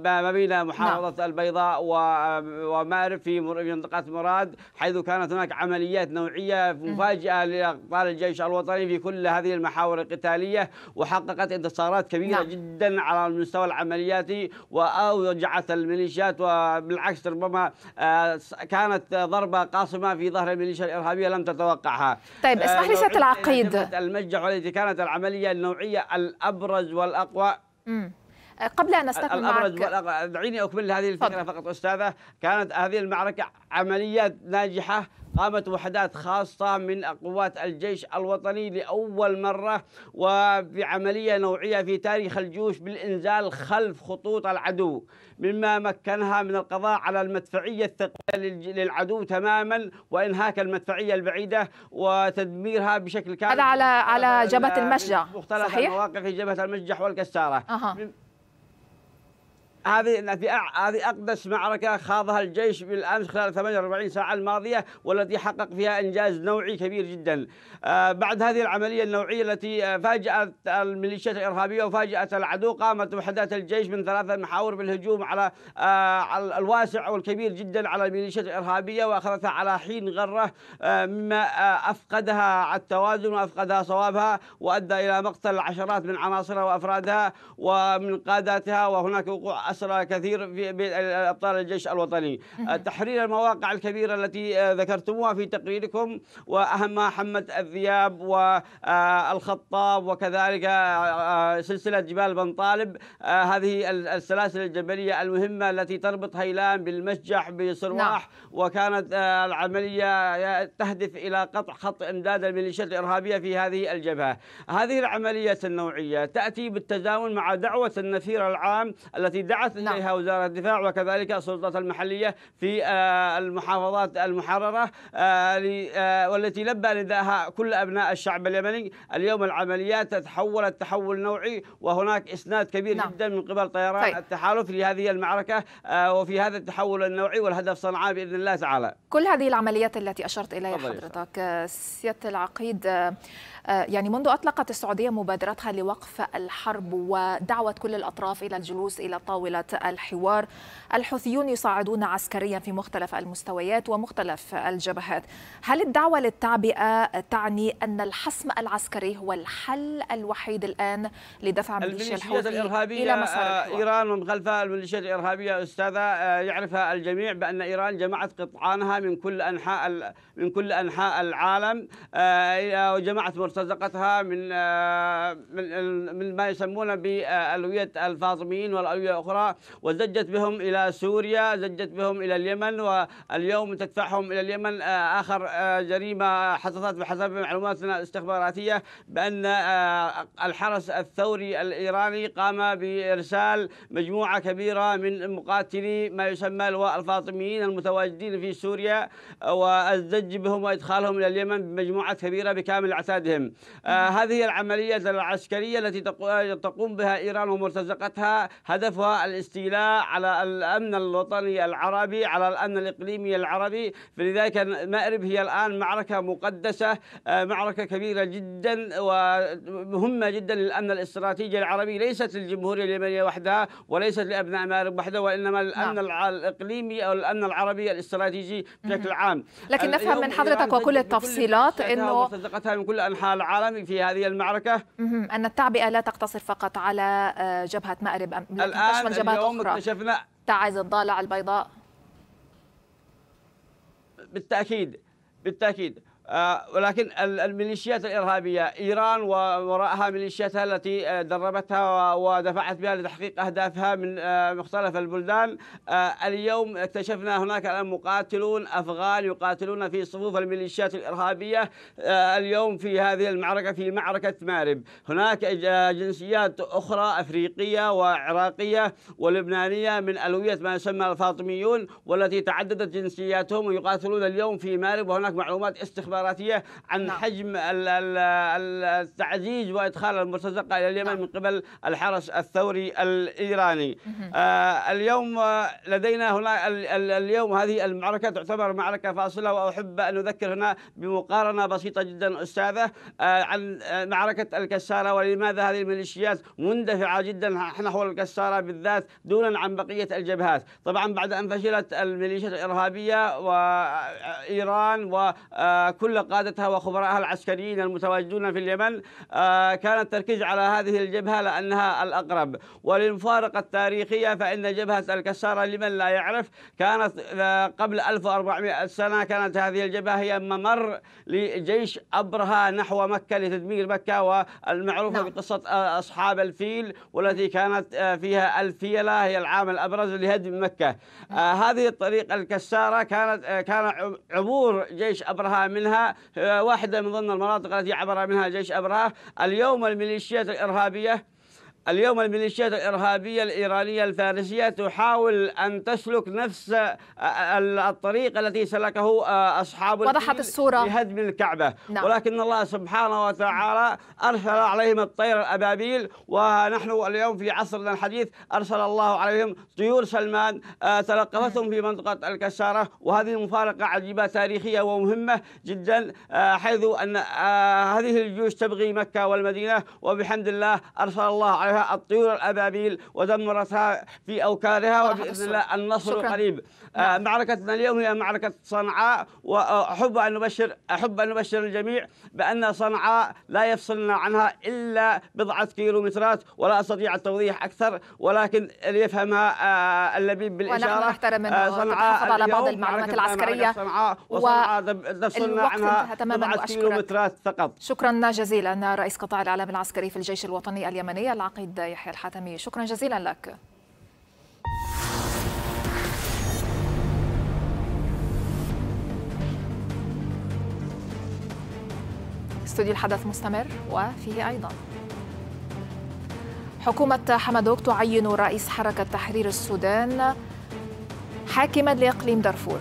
ما بين محافظة نعم. البيضاء آه، ومأرب في منطقة مراد حيث كانت هناك عمليات نوعية مفاجئة لأقطار الجيش الوطني في كل هذه المحاور القتالية وحققت انتصارات كبيرة نعم. جدا على المستوى العملياتي وأوجعت الميليشيات وبالعكس ربما كانت ضربة قاصمة في ظهر الميليشيا الإرهابية لم تتوقعها طيب اسمح لي العقيد المسجح والتي كانت العملية النوعية الأبرز والأبرز الاقوى أه، قبل ان استكمل الابرز معك... دعيني اكمل هذه الفكره فضل. فقط استاذه كانت هذه المعركه عمليه ناجحه قامت وحدات خاصة من قوات الجيش الوطني لأول مرة وبعملية نوعية في تاريخ الجيوش بالإنزال خلف خطوط العدو مما مكنها من القضاء على المدفعية الثقيلة للعدو تماما وإنهاك المدفعية البعيدة وتدميرها بشكل كامل هذا على على جبهة المشجع مختلف صحيح؟ المواقع في جبهة المشجع والكسارة أه. هذه هذه اقدس معركه خاضها الجيش بالامس خلال 48 ساعه الماضيه والتي حقق فيها انجاز نوعي كبير جدا. آه، بعد هذه العمليه النوعيه التي آه، فاجات الميليشيات الارهابيه وفاجات العدو قامت وحدات الجيش من ثلاثه محاور بالهجوم آه، على الواسع والكبير جدا على الميليشيات الارهابيه واخذتها على حين غره مما افقدها التوازن وافقدها صوابها وادى الى مقتل عشرات من عناصرها وافرادها ومن قاداتها وهناك وقوع أسرى كثير في أبطال الجيش الوطني تحرير المواقع الكبيرة التي آه، ذكرتموها في تقريركم وأهمها حمد الذياب والخطاب آه، وكذلك آه، سلسلة جبال بن طالب هذه السلاسل الجبلية المهمة التي تربط هيلان بالمشجح بصرواح نعم. وكانت العملية تهدف إلى قطع خط إمداد الميليشيات الإرهابية في هذه الجبهة هذه العملية النوعية تأتي بالتزامن مع دعوة النفير العام التي دعا دعت نعم. إليها وزارة الدفاع وكذلك السلطات المحلية في آه، المحافظات المحررة آه، آه، والتي لبى نداها كل أبناء الشعب اليمني اليوم العمليات تحولت تحول نوعي وهناك إسناد كبير نعم. جدا من قبل طيران طيب. التحالف لهذه المعركة وفي هذا التحول النوعي والهدف صنعاء بإذن الله تعالى كل هذه العمليات التي أشرت إليها حضرتك سيادة العقيد آه، يعني منذ أطلقت السعودية مبادرتها لوقف الحرب ودعوة كل الأطراف إلى الجلوس إلى طاولة الحوار الحوثيون يصعدون عسكريا في مختلف المستويات ومختلف الجبهات هل الدعوة للتعبئة تعني أن الحسم العسكري هو الحل الوحيد الآن لدفع الحوثي الإرهابية إلى مسار آه، الحوار؟ إيران خلفها الميليشيات الإرهابية أستاذة آه، يعرفها الجميع بأن إيران جمعت قطعانها من كل أنحاء من كل أنحاء العالم وجمعت مرتزقتها من آه، من آه، من ما يسمونه بالويه الفاطميين والألوية الأخرى وزجت بهم إلى سوريا زجت بهم إلى اليمن واليوم تدفعهم إلى اليمن آه، آخر جريمة حصلت بحسب معلوماتنا الاستخباراتية بأن الحرس الثوري الإيراني قام بإرسال مجموعة كبيرة من مقاتلي ما يسمى اللواء الفاطميين المتواجدين في سوريا والزج بهم وإدخالهم إلى اليمن بمجموعة كبيرة بكامل اعتادهم آه هذه العملية العسكرية التي آه، تقوم بها إيران ومرتزقتها هدفها الاستيلاء على الأمن الوطني العربي على الأمن الإقليمي العربي فلذلك المأرب هي الآن معركة مقدسة آه، معركة كبيرة جدا ومهمة جدا للأمن الاستراتيجي العربي ليست للجمهورية اليمنية وحدها وليست لأبناء مأرب وحدها وإنما للأمن نعم. الإقليمي أو الأمن العربي الاستراتيجي بشكل عام لكن نفهم من حضرتك وكل التفصيلات أنه من كل أنحاء العالمي في هذه المعركة أن التعبئة لا تقتصر فقط على آه، جبهة مأرب الآن اليوم أخرى اكتشفنا تعز الضالع البيضاء بالتأكيد بالتأكيد آه، ولكن الميليشيات الإرهابية إيران ووراءها ميليشياتها التي آه، دربتها ودفعت بها لتحقيق أهدافها من آه، مختلف البلدان اليوم اكتشفنا هناك مقاتلون أفغان يقاتلون في صفوف الميليشيات الإرهابية اليوم في هذه المعركة في معركة مارب هناك جنسيات أخرى أفريقية وعراقية ولبنانية من ألوية ما يسمى الفاطميون والتي تعددت جنسياتهم ويقاتلون اليوم في مارب وهناك معلومات استخبارية الإماراتية عن نعم. حجم التعزيز وإدخال المرتزقة إلى اليمن نعم. من قبل الحرس الثوري الإيراني آه اليوم آه، لدينا هنا اليوم هذه المعركة تعتبر معركة فاصلة وأحب أن أذكر هنا بمقارنة بسيطة جدا أستاذة آه عن آه، معركة الكسارة ولماذا هذه الميليشيات مندفعة جدا نحو الكسارة بالذات دونا عن بقية الجبهات طبعا بعد أن فشلت الميليشيات الإرهابية وإيران و آه، كل قادتها وخبرائها العسكريين المتواجدون في اليمن آه، كان التركيز على هذه الجبهة لأنها الأقرب وللمفارقة التاريخية فإن جبهة الكسارة لمن لا يعرف كانت آه، قبل 1400 سنة كانت هذه الجبهة هي ممر لجيش أبرهة نحو مكة لتدمير مكة والمعروفة نعم. بقصة آه، أصحاب الفيل والتي كانت فيها الفيلة هي العام الأبرز لهدم مكة هذه الطريق الكسارة كانت كان عبور جيش أبرهة منها منها آه، واحدة من ضمن المناطق التي عبر منها جيش أبرهة اليوم الميليشيات الإرهابية اليوم الميليشيات الإرهابية الإيرانية الفارسية تحاول أن تسلك نفس آه، آه، الطريق التي سلكه آه، أصحاب وضحت الصورة لهدم الكعبة نعم. ولكن الله سبحانه وتعالى أرسل عليهم الطير الأبابيل ونحن اليوم في عصرنا الحديث أرسل الله عليهم طيور سلمان تلقفتهم في منطقة الكسارة وهذه مفارقة عجيبة تاريخية ومهمة جدا حيث أن هذه الجيوش تبغي مكة والمدينة وبحمد الله أرسل الله عليهم الطيور الأبابيل ودمرتها في أوكارها آه، وبإذن الله النصر قريب نعم. آه، معركتنا اليوم هي معركة صنعاء وأحب أن نبشر أحب أن نبشر الجميع بأن صنعاء لا يفصلنا عنها إلا بضعة كيلومترات ولا أستطيع التوضيح أكثر ولكن ليفهمها آه، اللبيب بالإشارة ونحن نحترم آه، صنعاء على بعض المعلومات العسكرية صنعاء وصنعاء تفصلنا عنها بضعة كيلومترات فقط شكرا جزيلا رئيس قطاع الإعلام العسكري في الجيش الوطني اليمني العقيد يحيى الحاتمي شكرا جزيلا لك استوديو الحدث مستمر وفيه أيضا حكومة حمدوك تعين رئيس حركة تحرير السودان حاكما لإقليم دارفور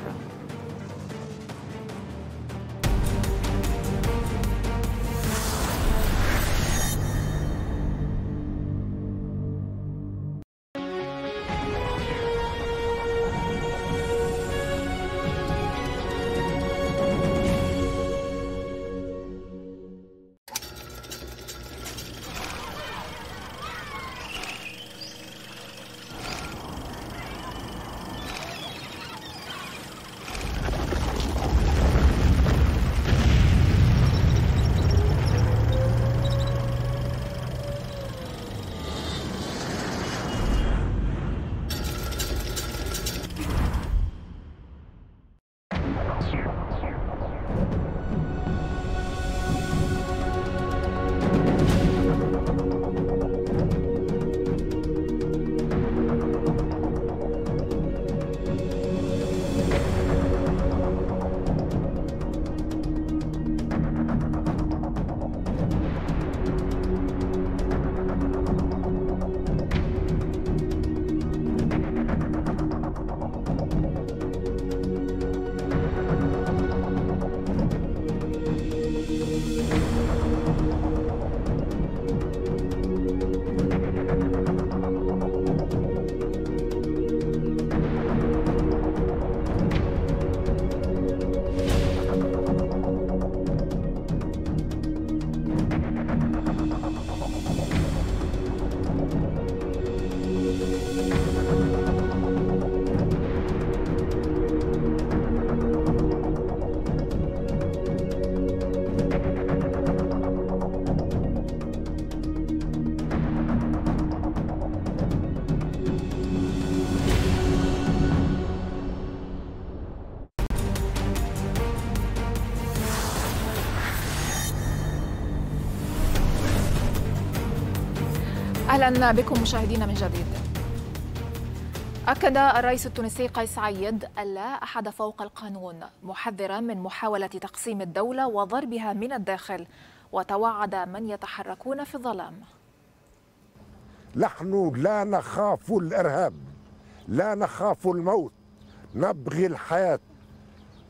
اهلا بكم مشاهدينا من جديد. أكد الرئيس التونسي قيس سعيد ألا أحد فوق القانون محذرا من محاولة تقسيم الدولة وضربها من الداخل وتوعد من يتحركون في الظلام. نحن لا نخاف الإرهاب لا نخاف الموت نبغي الحياة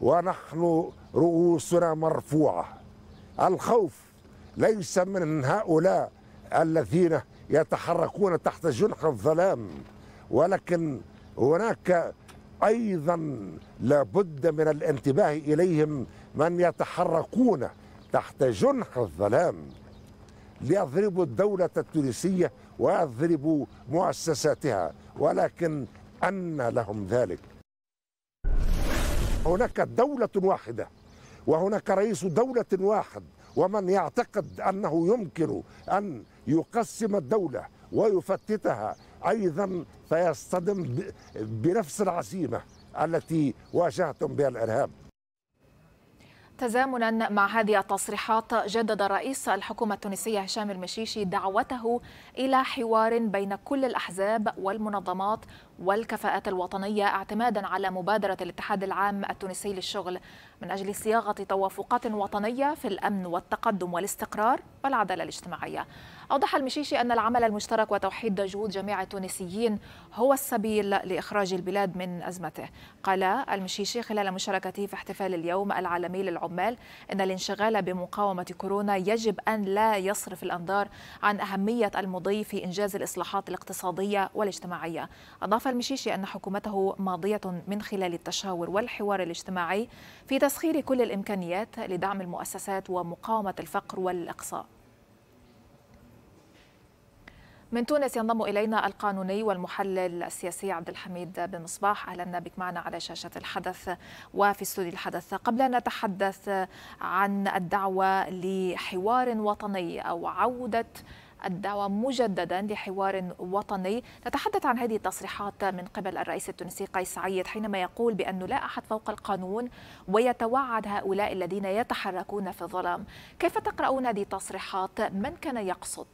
ونحن رؤوسنا مرفوعة الخوف ليس من هؤلاء الذين يتحركون تحت جنح الظلام ولكن هناك ايضا لابد من الانتباه اليهم من يتحركون تحت جنح الظلام ليضربوا الدوله التونسيه ويضربوا مؤسساتها ولكن ان لهم ذلك هناك دوله واحده وهناك رئيس دوله واحد ومن يعتقد انه يمكن ان يقسم الدولة ويفتتها أيضا فيصطدم بنفس العزيمة التي واجهتم بها الإرهاب تزامنا مع هذه التصريحات جدد رئيس الحكومة التونسية هشام المشيشي دعوته إلى حوار بين كل الأحزاب والمنظمات والكفاءات الوطنية اعتمادا على مبادرة الاتحاد العام التونسي للشغل من أجل صياغة توافقات وطنية في الأمن والتقدم والاستقرار والعدالة الاجتماعية أوضح المشيشي أن العمل المشترك وتوحيد جهود جميع التونسيين هو السبيل لإخراج البلاد من أزمته قال المشيشي خلال مشاركته في احتفال اليوم العالمي للعمال أن الانشغال بمقاومة كورونا يجب أن لا يصرف الأنظار عن أهمية المضي في إنجاز الإصلاحات الاقتصادية والاجتماعية أضاف المشيشي أن حكومته ماضية من خلال التشاور والحوار الاجتماعي في تسخير كل الإمكانيات لدعم المؤسسات ومقاومة الفقر والإقصاء من تونس ينضم إلينا القانوني والمحلل السياسي عبد الحميد بن مصباح أهلا بك معنا على شاشة الحدث وفي استوديو الحدث قبل أن نتحدث عن الدعوة لحوار وطني أو عودة الدعوة مجددا لحوار وطني نتحدث عن هذه التصريحات من قبل الرئيس التونسي قيس سعيد حينما يقول بأنه لا أحد فوق القانون ويتوعد هؤلاء الذين يتحركون في الظلام كيف تقرؤون هذه التصريحات من كان يقصد؟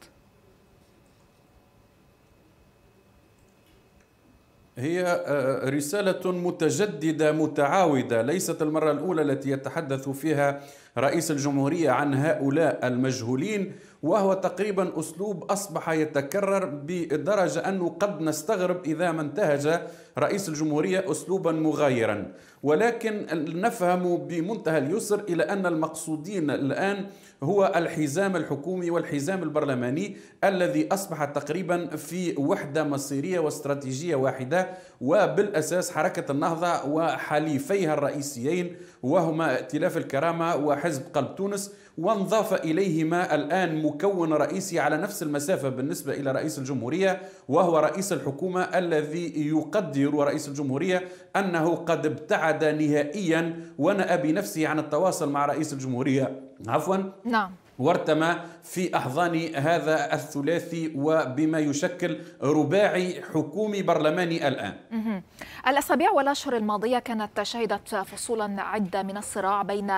هي آه، رسالة متجددة متعاودة ليست المرة الأولى التي يتحدث فيها رئيس الجمهورية عن هؤلاء المجهولين وهو تقريبا أسلوب أصبح يتكرر بدرجة أنه قد نستغرب إذا ما انتهج رئيس الجمهورية أسلوبا مغايرا ولكن نفهم بمنتهى اليسر إلى أن المقصودين الآن هو الحزام الحكومي والحزام البرلماني الذي أصبح تقريبا في وحدة مصيرية واستراتيجية واحدة وبالأساس حركة النهضة وحليفيها الرئيسيين وهما ائتلاف الكرامة وحزب قلب تونس وانضاف إليهما الآن مكون رئيسي على نفس المسافة بالنسبة إلى رئيس الجمهورية وهو رئيس الحكومة الذي يقدر رئيس الجمهورية أنه قد ابتعد نهائيا ونأى بنفسه عن التواصل مع رئيس الجمهورية عفوا نعم وارتمى في احضان هذا الثلاثي وبما يشكل رباعي حكومي برلماني الان. الاسابيع والاشهر الماضيه كانت شهدت فصولا عده من الصراع بين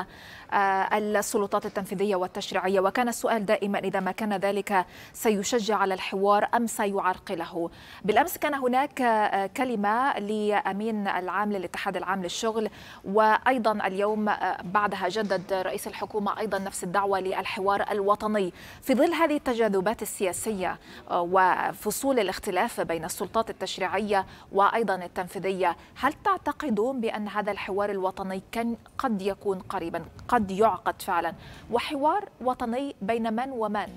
آه، السلطات التنفيذية والتشريعية وكان السؤال دائما إذا ما كان ذلك سيشجع على الحوار أم سيعرقله بالأمس كان هناك آه، كلمة لأمين العام للاتحاد العام للشغل وأيضا اليوم آه، بعدها جدد رئيس الحكومة أيضا نفس الدعوة للحوار الوطني في ظل هذه التجاذبات السياسية وفصول الاختلاف بين السلطات التشريعية وأيضا التنفيذية هل تعتقدون بأن هذا الحوار الوطني كان قد يكون قريبا قد قد يعقد فعلا وحوار وطني بين من ومن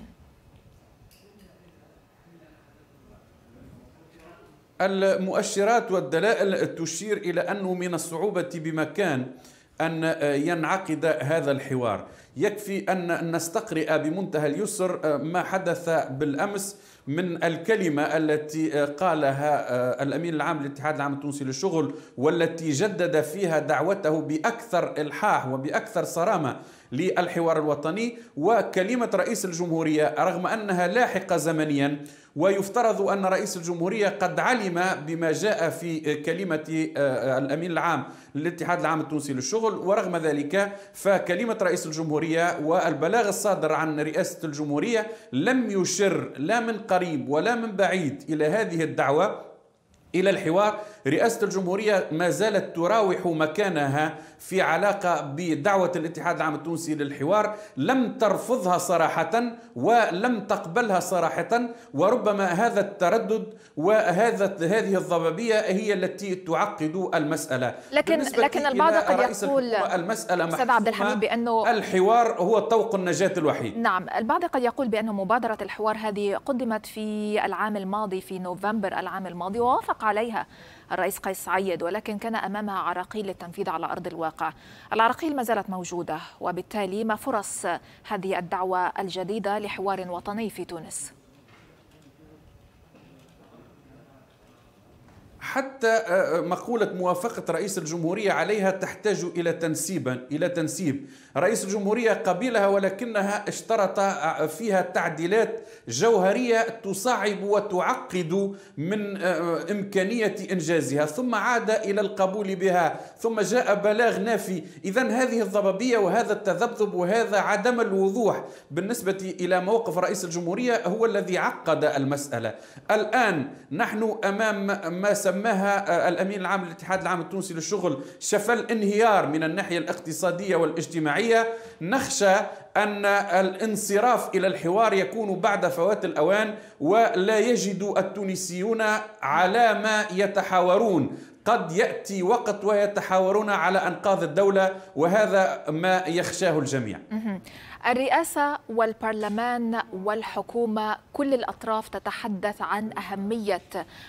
المؤشرات والدلائل تشير إلى أنه من الصعوبة بمكان أن ينعقد هذا الحوار يكفي أن نستقرئ بمنتهى اليسر ما حدث بالأمس من الكلمة التي آه، قالها آه، الأمين العام للاتحاد العام التونسي للشغل والتي جدد فيها دعوته بأكثر إلحاح وبأكثر صرامة للحوار الوطني وكلمة رئيس الجمهورية رغم أنها لاحقة زمنيا ويفترض أن رئيس الجمهورية قد علم بما جاء في كلمة آه، الأمين العام للاتحاد العام التونسي للشغل ورغم ذلك فكلمة رئيس الجمهورية والبلاغ الصادر عن رئاسة الجمهورية لم يشر لا من قريب ولا من بعيد إلى هذه الدعوة إلى الحوار رئاسة الجمهورية ما زالت تراوح مكانها في علاقة بدعوة الاتحاد العام التونسي للحوار لم ترفضها صراحة ولم تقبلها صراحة وربما هذا التردد وهذا هذه الضبابية هي التي تعقد المسألة لكن لكن البعض قد يقول المسألة سيد عبد الحميد بأنه الحوار هو طوق النجاة الوحيد نعم البعض قد يقول بأن مبادرة الحوار هذه قدمت في العام الماضي في نوفمبر العام الماضي ووافق عليها الرئيس قيس سعيد ولكن كان أمامها عراقيل للتنفيذ على أرض الواقع العراقيل ما زالت موجودة وبالتالي ما فرص هذه الدعوة الجديدة لحوار وطني في تونس حتى آه، آه، مقولة موافقة رئيس الجمهورية عليها تحتاج إلى تنسيبا إلى تنسيب رئيس الجمهورية قبلها ولكنها اشترط آه، فيها تعديلات جوهرية تصعب وتعقد من إمكانية إنجازها ثم عاد إلى القبول بها ثم جاء بلاغ نافي إذا هذه الضبابية وهذا التذبذب وهذا عدم الوضوح بالنسبة إلى موقف رئيس الجمهورية هو الذي عقد المسألة الآن نحن أمام ما سمع سماها آه، الامين العام للاتحاد العام التونسي للشغل شفى الانهيار من الناحيه الاقتصاديه والاجتماعيه نخشى ان الانصراف الى الحوار يكون بعد فوات الاوان ولا يجد التونسيون على ما يتحاورون قد ياتي وقت ويتحاورون على انقاذ الدوله وهذا ما يخشاه الجميع الرئاسة والبرلمان والحكومة كل الأطراف تتحدث عن أهمية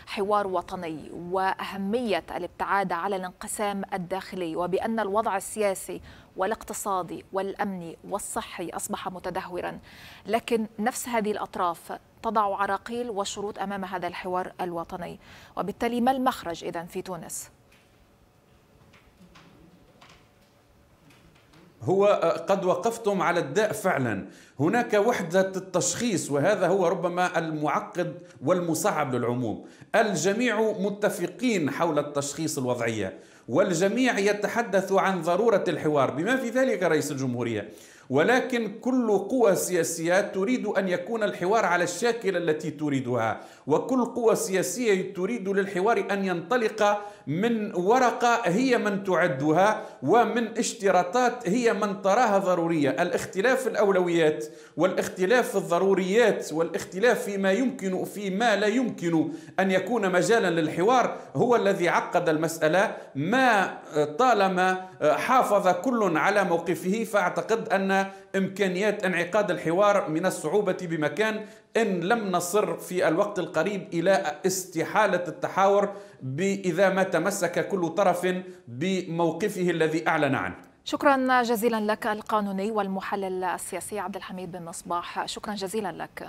حوار وطني وأهمية الابتعاد على الانقسام الداخلي وبأن الوضع السياسي والاقتصادي والأمني والصحي أصبح متدهورا لكن نفس هذه الأطراف تضع عراقيل وشروط أمام هذا الحوار الوطني وبالتالي ما المخرج إذا في تونس؟ هو آه، قد وقفتم على الداء فعلا هناك وحدة التشخيص وهذا هو ربما المعقد والمصعب للعموم الجميع متفقين حول التشخيص الوضعية والجميع يتحدث عن ضرورة الحوار بما في ذلك رئيس الجمهورية ولكن كل قوى سياسية تريد أن يكون الحوار على الشاكل التي تريدها وكل قوى سياسية تريد للحوار أن ينطلق من ورقة هي من تعدها ومن اشتراطات هي من تراها ضرورية الاختلاف في الأولويات والاختلاف في الضروريات والاختلاف فيما يمكن فيما لا يمكن أن يكون مجالا للحوار هو الذي عقد المسألة ما طالما حافظ كل على موقفه فأعتقد أن إمكانيات انعقاد الحوار من الصعوبة بمكان إن لم نصر في الوقت القريب إلى استحالة التحاور إذا ما تمسك كل طرف بموقفه الذي أعلن عنه شكرا جزيلا لك القانوني والمحلل السياسي عبد الحميد بن مصباح شكرا جزيلا لك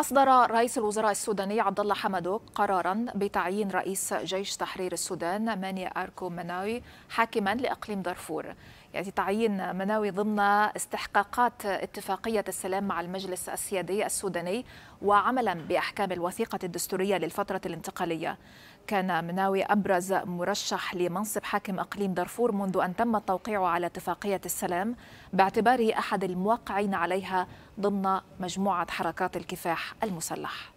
أصدر رئيس الوزراء السوداني عبد الله حمدوك قرارا بتعيين رئيس جيش تحرير السودان ماني أركو مناوي حاكما لأقليم دارفور يأتي تعيين مناوي ضمن استحقاقات اتفاقية السلام مع المجلس السيادي السوداني وعملا بأحكام الوثيقة الدستورية للفترة الانتقالية كان مناوي أبرز مرشح لمنصب حاكم أقليم دارفور منذ أن تم التوقيع على اتفاقية السلام باعتباره أحد الموقعين عليها ضمن مجموعة حركات الكفاح المسلح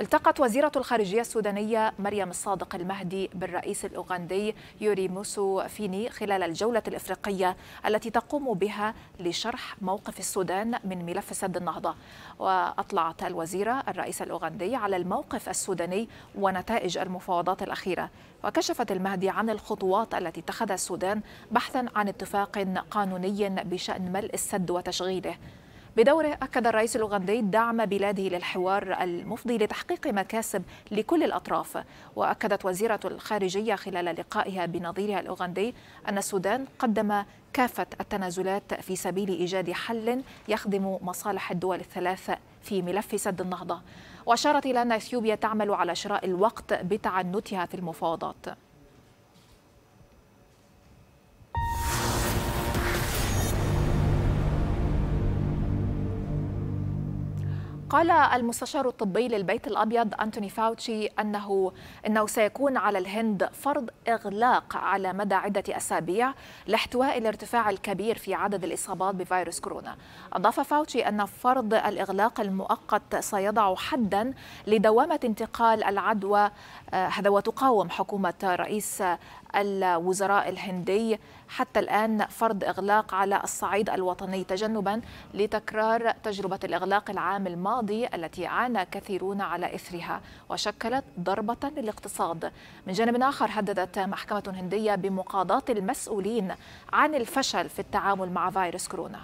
التقت وزيرة الخارجية السودانية مريم الصادق المهدي بالرئيس الأوغندي يوري موسو فيني خلال الجولة الإفريقية التي تقوم بها لشرح موقف السودان من ملف سد النهضة وأطلعت الوزيرة الرئيس الأوغندي على الموقف السوداني ونتائج المفاوضات الأخيرة وكشفت المهدي عن الخطوات التي اتخذها السودان بحثا عن اتفاق قانوني بشأن ملء السد وتشغيله بدوره أكد الرئيس الأوغندي دعم بلاده للحوار المفضي لتحقيق مكاسب لكل الأطراف وأكدت وزيرة الخارجية خلال لقائها بنظيرها الأوغندي أن السودان قدم كافة التنازلات في سبيل إيجاد حل يخدم مصالح الدول الثلاثه في ملف سد النهضة وأشارت إلى أن إثيوبيا تعمل على شراء الوقت بتعنتها في المفاوضات قال المستشار الطبي للبيت الابيض انتوني فاوتشي انه انه سيكون على الهند فرض اغلاق على مدى عده اسابيع لاحتواء الارتفاع الكبير في عدد الاصابات بفيروس كورونا. اضاف فاوتشي ان فرض الاغلاق المؤقت سيضع حدا لدوامه انتقال العدوى آه، هذا وتقاوم حكومه رئيس الوزراء الهندي حتى الآن فرض إغلاق على الصعيد الوطني تجنبا لتكرار تجربة الإغلاق العام الماضي التي عانى كثيرون على إثرها وشكلت ضربة للاقتصاد من جانب آخر هددت محكمة هندية بمقاضاة المسؤولين عن الفشل في التعامل مع فيروس كورونا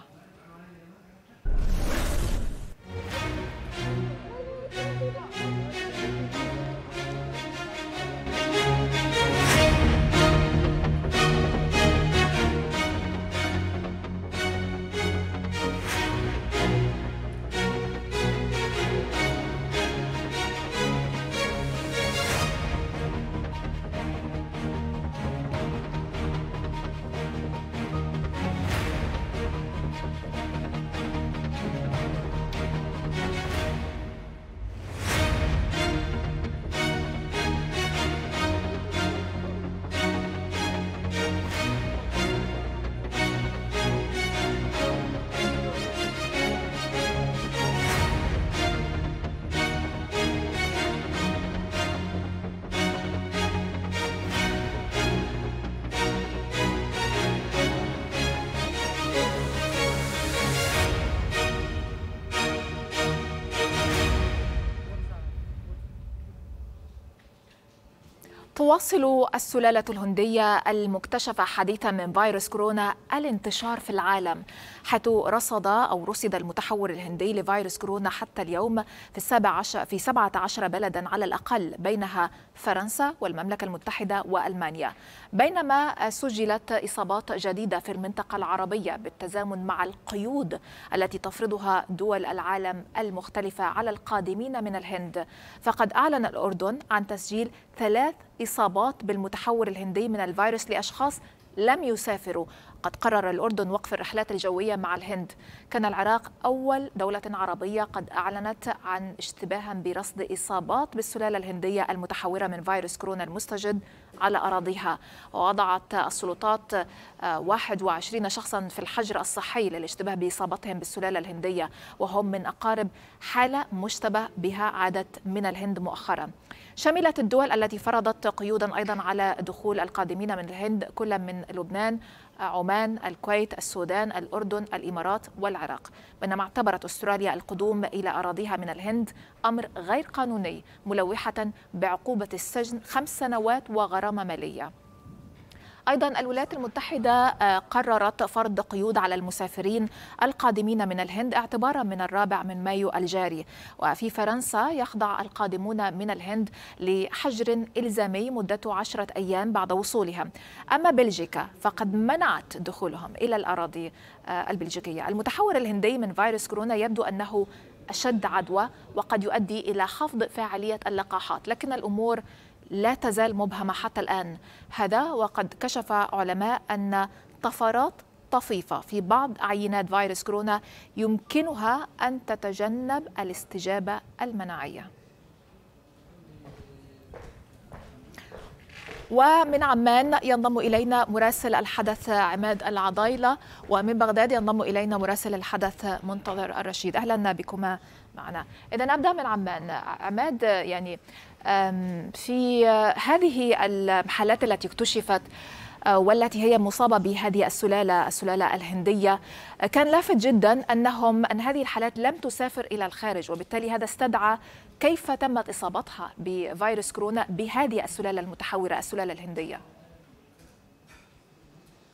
تواصل السلالة الهندية المكتشفة حديثا من فيروس كورونا الانتشار في العالم حيث رصد أو رصد المتحور الهندي لفيروس كورونا حتى اليوم في في 17 بلدا على الأقل بينها فرنسا والمملكة المتحدة وألمانيا بينما سجلت إصابات جديدة في المنطقة العربية بالتزامن مع القيود التي تفرضها دول العالم المختلفة على القادمين من الهند فقد أعلن الأردن عن تسجيل ثلاث إصابات بالمتحور الهندي من الفيروس لأشخاص لم يسافروا قد قرر الأردن وقف الرحلات الجوية مع الهند كان العراق أول دولة عربية قد أعلنت عن اشتباها برصد إصابات بالسلالة الهندية المتحورة من فيروس كورونا المستجد على أراضيها ووضعت السلطات 21 آه، شخصا في الحجر الصحي للاشتباه بإصابتهم بالسلالة الهندية وهم من أقارب حالة مشتبه بها عادت من الهند مؤخرا شملت الدول التي فرضت قيودا أيضا على دخول القادمين من الهند كل من لبنان عمان الكويت السودان الأردن الإمارات والعراق بينما اعتبرت أستراليا القدوم إلى أراضيها من الهند أمر غير قانوني ملوحة بعقوبة السجن خمس سنوات وغرامة مالية أيضا الولايات المتحدة آه، قررت فرض قيود على المسافرين القادمين من الهند اعتبارا من الرابع من مايو الجاري وفي فرنسا يخضع القادمون من الهند لحجر إلزامي مدته عشرة أيام بعد وصولهم أما بلجيكا فقد منعت دخولهم إلى الأراضي آه، البلجيكية المتحور الهندي من فيروس كورونا يبدو أنه أشد عدوى وقد يؤدي إلى خفض فاعلية اللقاحات لكن الأمور لا تزال مبهمة حتى الآن هذا وقد كشف علماء أن طفرات طفيفة في بعض عينات فيروس كورونا يمكنها أن تتجنب الاستجابة المناعية ومن عمان ينضم إلينا مراسل الحدث عماد العضايلة ومن بغداد ينضم إلينا مراسل الحدث منتظر الرشيد أهلا بكما معنا إذا أبدأ من عمان عماد يعني في آه، هذه الحالات التي اكتشفت آه، والتي هي مصابة بهذه السلالة السلالة الهندية آه، كان لافت جدا أنهم أن هذه الحالات لم تسافر إلى الخارج وبالتالي هذا استدعى كيف تمت إصابتها بفيروس كورونا بهذه السلالة المتحورة السلالة الهندية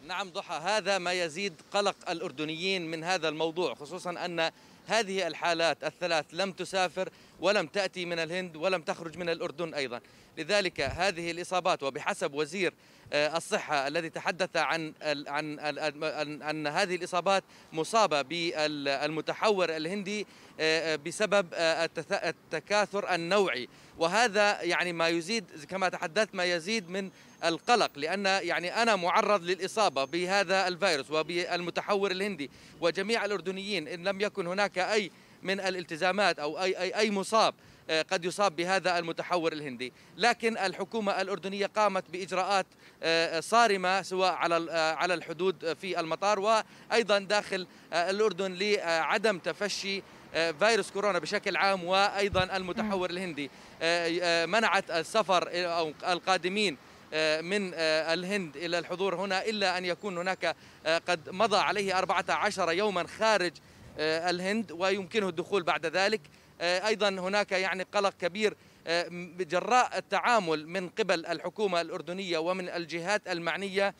نعم ضحى هذا ما يزيد قلق الأردنيين من هذا الموضوع خصوصا أن هذه الحالات الثلاث لم تسافر ولم تأتي من الهند ولم تخرج من الأردن أيضا لذلك هذه الإصابات وبحسب وزير آه، الصحة الذي تحدث عن عن أن هذه الإصابات مصابة بالمتحور الهندي آه، آه، بسبب التكاثر النوعي وهذا يعني ما يزيد كما تحدثت ما يزيد من القلق لأن يعني أنا معرض للإصابة بهذا الفيروس وبالمتحور الهندي وجميع الأردنيين إن لم يكن هناك أي من الالتزامات أو أي, أي, أي مصاب آه، قد يصاب بهذا المتحور الهندي لكن الحكومة الأردنية قامت بإجراءات آه، صارمة سواء على آه، على الحدود في المطار وأيضا داخل الأردن لعدم تفشي فيروس كورونا بشكل عام وأيضا المتحور الهندي منعت السفر أو القادمين آه، من آه، الهند إلى الحضور هنا إلا أن يكون هناك آه، قد مضى عليه 14 يوما خارج الهند ويمكنه الدخول بعد ذلك أيضا هناك يعني قلق كبير جراء التعامل من قبل الحكومة الأردنية ومن الجهات المعنية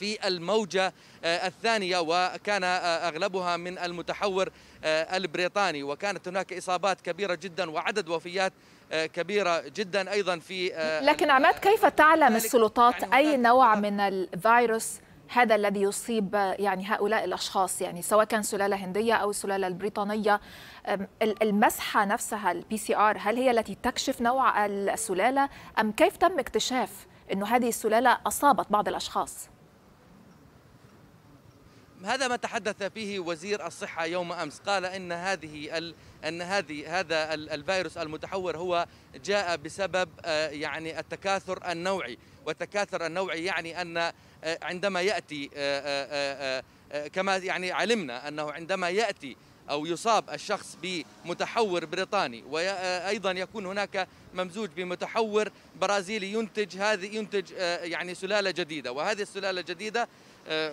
في الموجة الثانية وكان أغلبها من المتحور البريطاني وكانت هناك إصابات كبيرة جدا وعدد وفيات كبيرة جدا أيضا في آه، لكن عماد كيف تعلم السلطات يعني أي نوع من الفيروس هذا الذي يصيب يعني هؤلاء الاشخاص يعني سواء كان سلاله هنديه او السلاله البريطانيه المسحه نفسها البي سي ار هل هي التي تكشف نوع السلاله ام كيف تم اكتشاف انه هذه السلاله اصابت بعض الاشخاص؟ هذا ما تحدث فيه وزير الصحه يوم امس قال ان هذه ال ان هذه هذا الفيروس المتحور هو جاء بسبب آه، يعني التكاثر النوعي والتكاثر النوعي يعني ان آه، عندما ياتي آه، كما يعني علمنا انه عندما ياتي او يصاب الشخص بمتحور بريطاني وايضا يكون هناك ممزوج بمتحور برازيلي ينتج هذه ينتج يعني سلاله جديده وهذه السلاله الجديده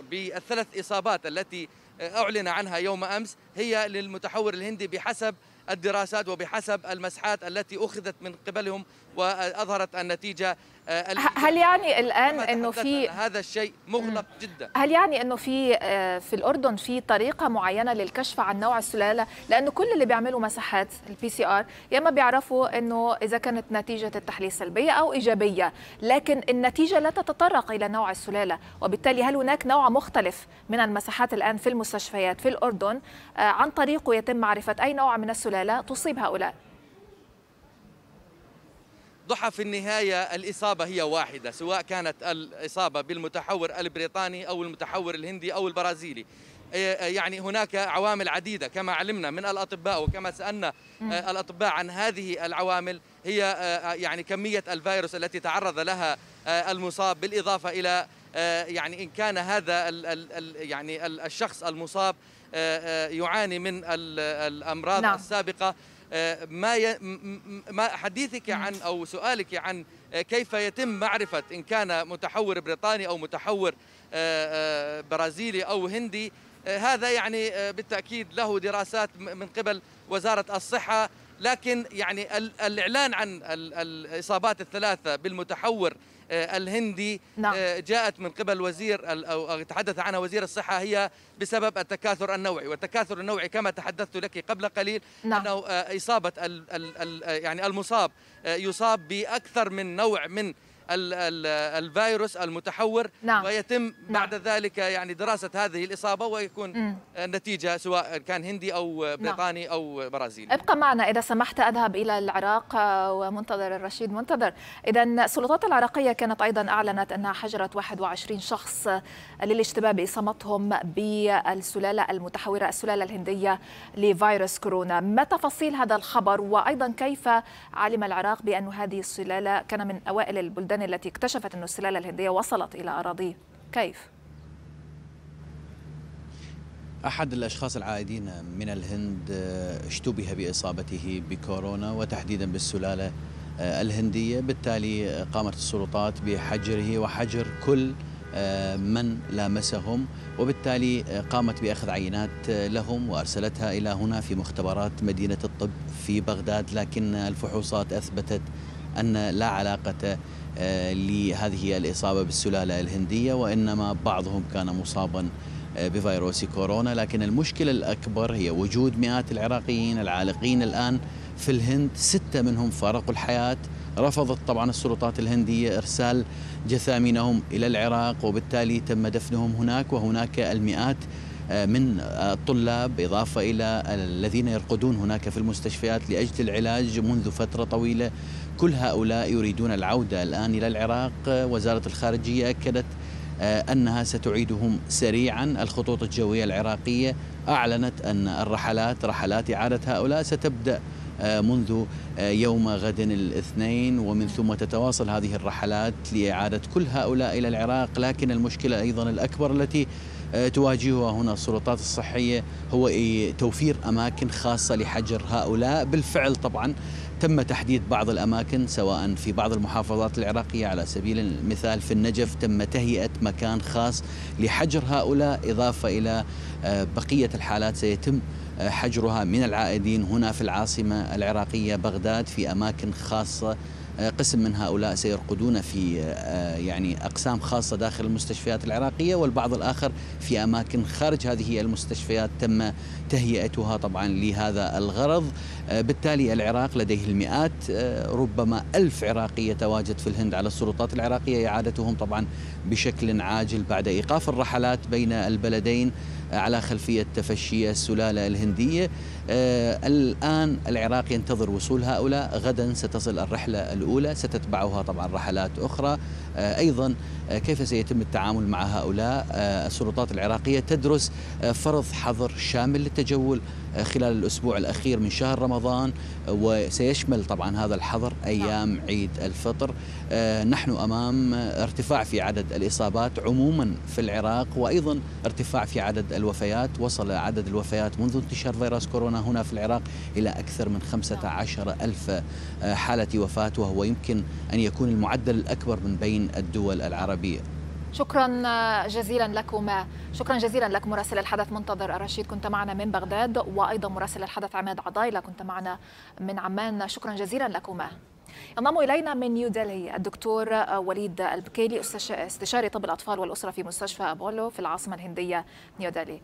بالثلاث اصابات التي أعلن عنها يوم أمس هي للمتحور الهندي بحسب الدراسات وبحسب المسحات التي أخذت من قبلهم وأظهرت النتيجة آه، هل يعني, يعني الان انه في هذا الشيء مغلق جدا هل يعني انه في آه، في الاردن في طريقه معينه للكشف عن نوع السلاله لانه كل اللي بيعملوا مساحات البي سي ار يا اما بيعرفوا انه اذا كانت نتيجه التحليل سلبيه او ايجابيه لكن النتيجه لا تتطرق الى نوع السلاله وبالتالي هل هناك نوع مختلف من المساحات الان في المستشفيات في الاردن آه، عن طريقه يتم معرفه اي نوع من السلاله تصيب هؤلاء ضحى في النهاية الإصابة هي واحدة سواء كانت الإصابة بالمتحور البريطاني أو المتحور الهندي أو البرازيلي إيه، إيه، يعني هناك عوامل عديدة كما علمنا من الأطباء وكما سألنا آه، الأطباء عن هذه العوامل هي آه، آه، يعني كمية الفيروس التي تعرض لها المصاب بالإضافة إلى يعني إن كان هذا يعني الشخص المصاب يعاني من الأمراض نعم. السابقة ما ما حديثك عن او سؤالك عن آه، كيف يتم معرفه ان كان متحور بريطاني او متحور آه، آه، برازيلي او هندي هذا يعني بالتاكيد له دراسات من قبل وزاره الصحه لكن يعني الاعلان عن الاصابات الثلاثه بالمتحور آه، الهندي نعم. آه، جاءت من قبل وزير أو تحدث عنها وزير الصحة هي بسبب التكاثر النوعي والتكاثر النوعي كما تحدثت لك قبل قليل نعم. أنه آه، إصابة يعني المصاب يصاب بأكثر من نوع من الفيروس المتحور نعم. ويتم نعم. بعد ذلك يعني دراسة هذه الإصابة ويكون م. النتيجة سواء كان هندي أو نعم. بريطاني نعم. أو برازيلي ابقى معنا إذا سمحت أذهب إلى العراق آه، ومنتظر الرشيد منتظر إذا السلطات العراقية كانت أيضا أعلنت أنها حجرت 21 شخص للاشتباه بإصابتهم بالسلالة المتحورة السلالة الهندية لفيروس كورونا ما تفاصيل هذا الخبر وأيضا كيف علم العراق بأن هذه السلالة كان من أوائل البلدان السودان التي اكتشفت أن السلالة الهندية وصلت إلى أراضيه كيف؟ أحد الأشخاص العائدين من الهند آه، اشتبه بإصابته بكورونا وتحديدا بالسلالة آه، الهندية بالتالي آه، قامت السلطات بحجره وحجر كل من لامسهم وبالتالي قامت بأخذ عينات لهم وأرسلتها إلى هنا في مختبرات مدينة الطب في بغداد لكن الفحوصات أثبتت أن لا علاقة آه، لهذه الإصابة بالسلالة الهندية وإنما بعضهم كان مصابا آه، بفيروس كورونا لكن المشكلة الأكبر هي وجود مئات العراقيين العالقين الآن في الهند ستة منهم فارقوا الحياة رفضت طبعا السلطات الهندية إرسال جثامينهم إلى العراق وبالتالي تم دفنهم هناك وهناك المئات آه، من الطلاب إضافة إلى الذين يرقدون هناك في المستشفيات لأجل العلاج منذ فترة طويلة كل هؤلاء يريدون العودة الآن إلى العراق وزارة الخارجية أكدت آه، أنها ستعيدهم سريعا الخطوط الجوية العراقية أعلنت أن الرحلات رحلات إعادة هؤلاء ستبدأ آه، منذ آه، يوم غد الاثنين ومن ثم تتواصل هذه الرحلات لإعادة كل هؤلاء إلى العراق لكن المشكلة أيضا الأكبر التي تواجهها هنا السلطات الصحية هو إيه، توفير أماكن خاصة لحجر هؤلاء بالفعل طبعا تم تحديد بعض الأماكن سواء في بعض المحافظات العراقية على سبيل المثال في النجف تم تهيئة مكان خاص لحجر هؤلاء إضافة إلى آه، بقية الحالات سيتم آه، حجرها من العائدين هنا في العاصمة العراقية بغداد في أماكن خاصة آه، قسم من هؤلاء سيرقدون في آه، يعني أقسام خاصة داخل المستشفيات العراقية والبعض الآخر في أماكن خارج هذه المستشفيات تم تهيئتها طبعا لهذا الغرض آه، بالتالي العراق لديه المئات ربما ألف عراقي يتواجد في الهند على السلطات العراقية إعادتهم طبعا بشكل عاجل بعد إيقاف الرحلات بين البلدين على خلفية تفشي السلالة الهندية آه، الآن العراق ينتظر وصول هؤلاء غدا ستصل الرحلة الأولى ستتبعها طبعا رحلات أخرى آه، أيضا آه، كيف سيتم التعامل مع هؤلاء آه، السلطات العراقية تدرس آه، فرض حظر شامل للتجول خلال الأسبوع الأخير من شهر رمضان وسيشمل طبعا هذا الحظر أيام نعم. عيد الفطر نحن أمام ارتفاع في عدد الإصابات عموما في العراق وأيضا ارتفاع في عدد الوفيات وصل عدد الوفيات منذ انتشار فيروس كورونا هنا في العراق إلى أكثر من 15 ألف حالة وفاة وهو يمكن أن يكون المعدل الأكبر من بين الدول العربية العربية شكرا جزيلا لكما شكرا جزيلا لك مراسل الحدث منتظر الرشيد كنت معنا من بغداد وأيضا مراسل الحدث عماد عضايلة كنت معنا من عمان شكرا جزيلا لكما ينضم الينا من نيودلهي الدكتور وليد البكيلي استشاري طب الاطفال والاسره في مستشفى ابولو في العاصمه الهنديه نيودلهي.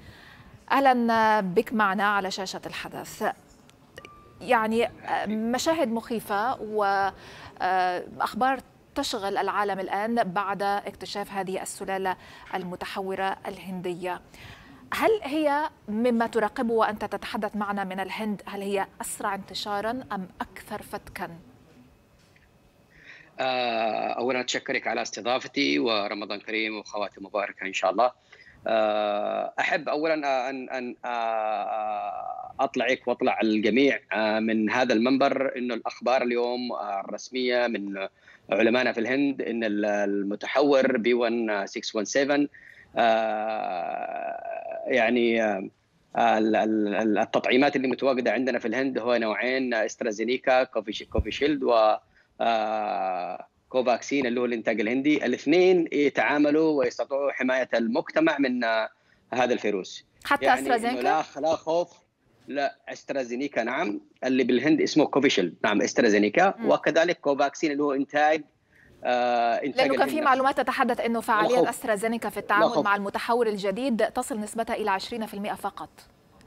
اهلا بك معنا على شاشه الحدث. يعني مشاهد مخيفه واخبار تشغل العالم الآن بعد اكتشاف هذه السلالة المتحورة الهندية هل هي مما تراقبه وأنت تتحدث معنا من الهند هل هي أسرع انتشارا أم أكثر فتكا؟ آه، أولا أتشكرك على استضافتي ورمضان كريم وخواتم مباركة إن شاء الله آه، أحب أولا أن أن آه، أطلعك وأطلع الجميع من هذا المنبر أن الأخبار اليوم الرسمية من علمائنا في الهند ان المتحور بي 1617 آه، يعني آه، التطعيمات اللي متواجده عندنا في الهند هو نوعين استرازينيكا كوفي شيلد و آه، كوفاكسين اللي هو الانتاج الهندي الاثنين يتعاملوا ويستطيعوا حمايه المجتمع من هذا الفيروس حتى يعني استرازينيكا لا خوف لا استرازينيكا نعم اللي بالهند اسمه كوفيشل نعم استرازينيكا مم. وكذلك كوفاكسين اللي هو انتاج آه انتاج لانه كان في معلومات تتحدث انه فعاليه استرازينيكا في التعامل مع المتحور الجديد تصل نسبتها الى 20% فقط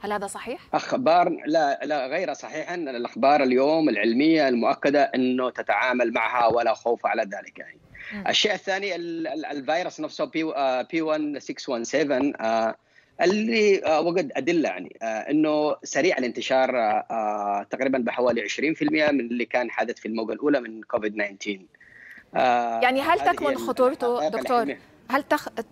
هل هذا صحيح؟ اخبار لا لا غير ان الاخبار اليوم العلميه المؤكده انه تتعامل معها ولا خوف على ذلك يعني. الشيء الثاني الفيروس نفسه بي 1617 آه، اللي وجد ادله يعني آه، انه سريع الانتشار آه، آه، تقريبا بحوالي 20% من اللي كان حدث في الموجه الاولى من كوفيد 19 يعني هل تكمن خطورته دكتور هل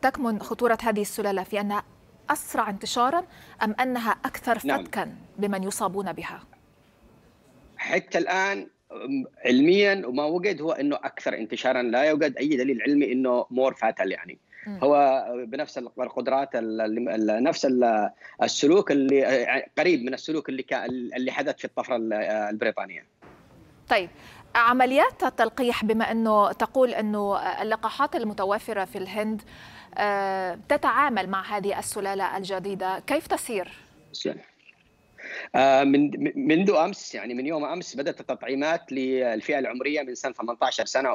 تكمن خطوره هذه السلاله في انها اسرع انتشارا ام انها اكثر نعم. فتكا بمن يصابون بها حتى الان علميا وما وجد هو انه اكثر انتشارا لا يوجد اي دليل علمي انه مور فاتل يعني هو بنفس القدرات نفس السلوك اللي قريب من السلوك اللي اللي حدث في الطفره البريطانيه طيب عمليات التلقيح بما انه تقول انه اللقاحات المتوفره في الهند آه، تتعامل مع هذه السلاله الجديده كيف تسير؟ سلام. آه، من منذ امس يعني من يوم امس بدات التطعيمات للفئه العمريه من سن 18 سنه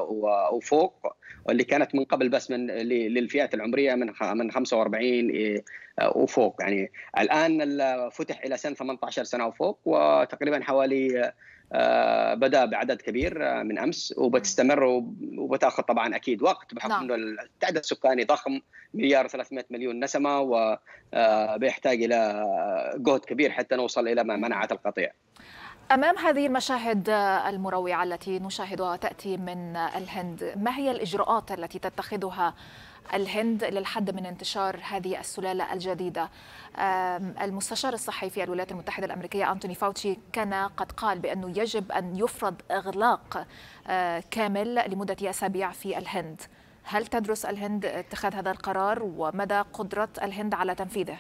وفوق واللي كانت من قبل بس من للفئات العمريه من من 45 آه، وفوق يعني الان فتح الى سن 18 سنه وفوق وتقريبا حوالي آه، بدا بعدد كبير آه، من امس وبتستمر وبتاخذ طبعا اكيد وقت بحكم نعم. انه التعداد السكاني ضخم مليار و300 مليون نسمه وبيحتاج آه، الى جهد كبير حتى نوصل الى مناعه القطيع. أمام هذه المشاهد المروعة التي نشاهدها تأتي من الهند ما هي الإجراءات التي تتخذها الهند للحد من انتشار هذه السلالة الجديدة المستشار الصحي في الولايات المتحدة الأمريكية أنتوني فاوتشي كان قد قال بأنه يجب أن يفرض إغلاق آه، كامل لمدة أسابيع في الهند هل تدرس الهند اتخاذ هذا القرار ومدى قدرة الهند على تنفيذه؟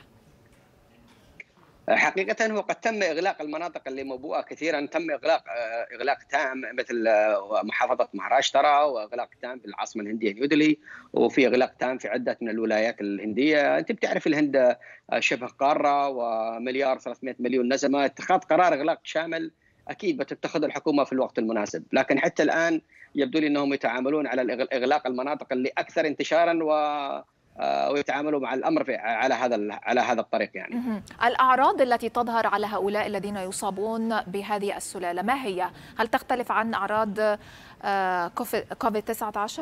حقيقة هو قد تم إغلاق المناطق اللي موبوءة كثيرا تم إغلاق آه، إغلاق تام مثل آه، محافظة مهاراشترا وإغلاق تام في العاصمة الهندية نيودلهي وفي إغلاق تام في عدة من الولايات الهندية أنت بتعرف الهند آه، شبه قارة ومليار 300 مليون نزمة اتخاذ قرار إغلاق شامل اكيد بتتخذ الحكومه في الوقت المناسب، لكن حتى الان يبدو لي انهم يتعاملون على اغلاق المناطق اللي اكثر انتشارا و آه، ويتعاملوا مع الامر في على هذا على هذا الطريق يعني. الاعراض التي تظهر على هؤلاء الذين يصابون بهذه السلاله ما هي؟ هل تختلف عن اعراض آه، كوفيد 19؟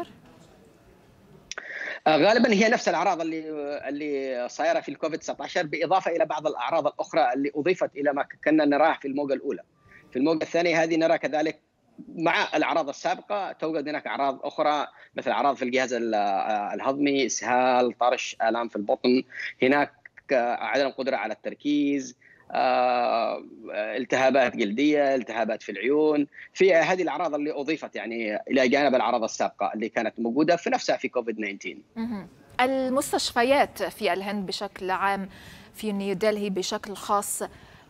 آه، غالبا هي نفس الاعراض اللي اللي صايره في الكوفيد 19 باضافه الى بعض الاعراض الاخرى اللي اضيفت الى ما كنا نراه في الموجه الاولى. في الموجه الثانيه هذه نرى كذلك مع الاعراض السابقه توجد هناك اعراض اخرى مثل اعراض في الجهاز آه، الهضمي اسهال طرش الام في البطن هناك آه، عدم قدره على التركيز آه، التهابات جلديه التهابات في العيون في هذه الاعراض اللي اضيفت يعني الى جانب الاعراض السابقه اللي كانت موجوده في نفسها في كوفيد 19 المستشفيات في الهند بشكل عام في نيودلهي بشكل خاص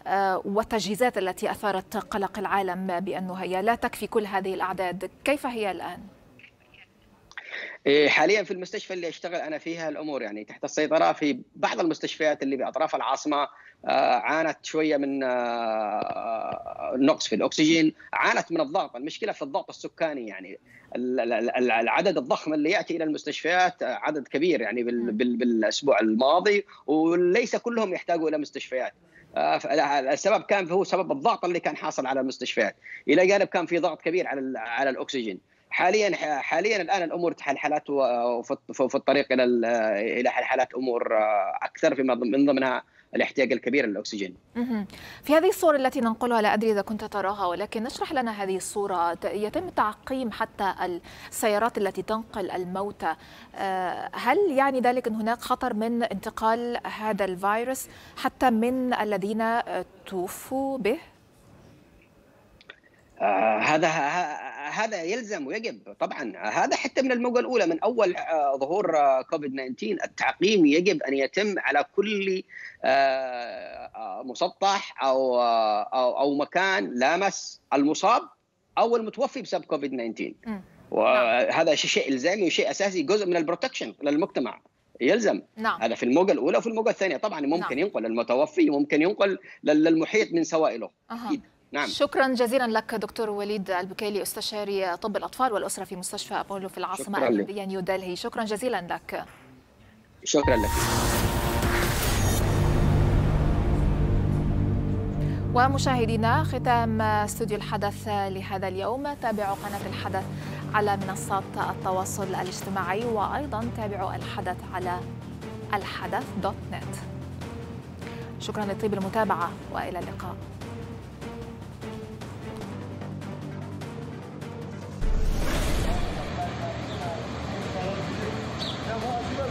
آه، والتجهيزات التي أثارت قلق العالم بأنه هي لا تكفي كل هذه الأعداد كيف هي الآن؟ إيه، حاليا في المستشفى اللي اشتغل انا فيها الامور يعني تحت السيطره في بعض المستشفيات اللي باطراف العاصمه آه، عانت شويه من آه، نقص في الاكسجين، عانت من الضغط، المشكله في الضغط السكاني يعني العدد الضخم اللي ياتي الى المستشفيات عدد كبير يعني نعم. بالاسبوع الماضي وليس كلهم يحتاجوا الى مستشفيات. آه، السبب كان هو سبب الضغط اللي كان حاصل على المستشفيات الى جانب كان في ضغط كبير على على الاكسجين حاليا حاليا الان الامور تحلحلت وفي الطريق الى الى حلحلات امور آه، اكثر في من ضمنها الاحتياج الكبير للاكسجين. في هذه الصور التي ننقلها لا ادري اذا كنت تراها ولكن نشرح لنا هذه الصوره يتم تعقيم حتى السيارات التي تنقل الموتى آه، هل يعني ذلك ان هناك خطر من انتقال هذا الفيروس حتى من الذين آه، توفوا به؟ آه، هذا هذا يلزم ويجب طبعا هذا حتى من الموجه الاولى من اول آه، ظهور كوفيد آه، 19 التعقيم يجب ان يتم على كل مسطح او او او مكان لامس المصاب او المتوفي بسبب كوفيد 19 نعم. وهذا شيء الزامي وشيء اساسي جزء من البروتكشن للمجتمع يلزم نعم. هذا في الموجه الاولى وفي الموجه الثانيه طبعا ممكن نعم. ينقل للمتوفي ممكن ينقل للمحيط من سوائله أه. نعم شكرا جزيلا لك دكتور وليد البكيلي استشاري طب الاطفال والاسره في مستشفى ابولو في العاصمه الليبيه نيو دلهي شكرا جزيلا لك شكرا لك ومشاهدينا ختام استوديو الحدث لهذا اليوم تابعوا قناة الحدث على منصات التواصل الاجتماعي وأيضا تابعوا الحدث على الحدث دوت نت شكرا لطيب المتابعة وإلى اللقاء Come on, come on.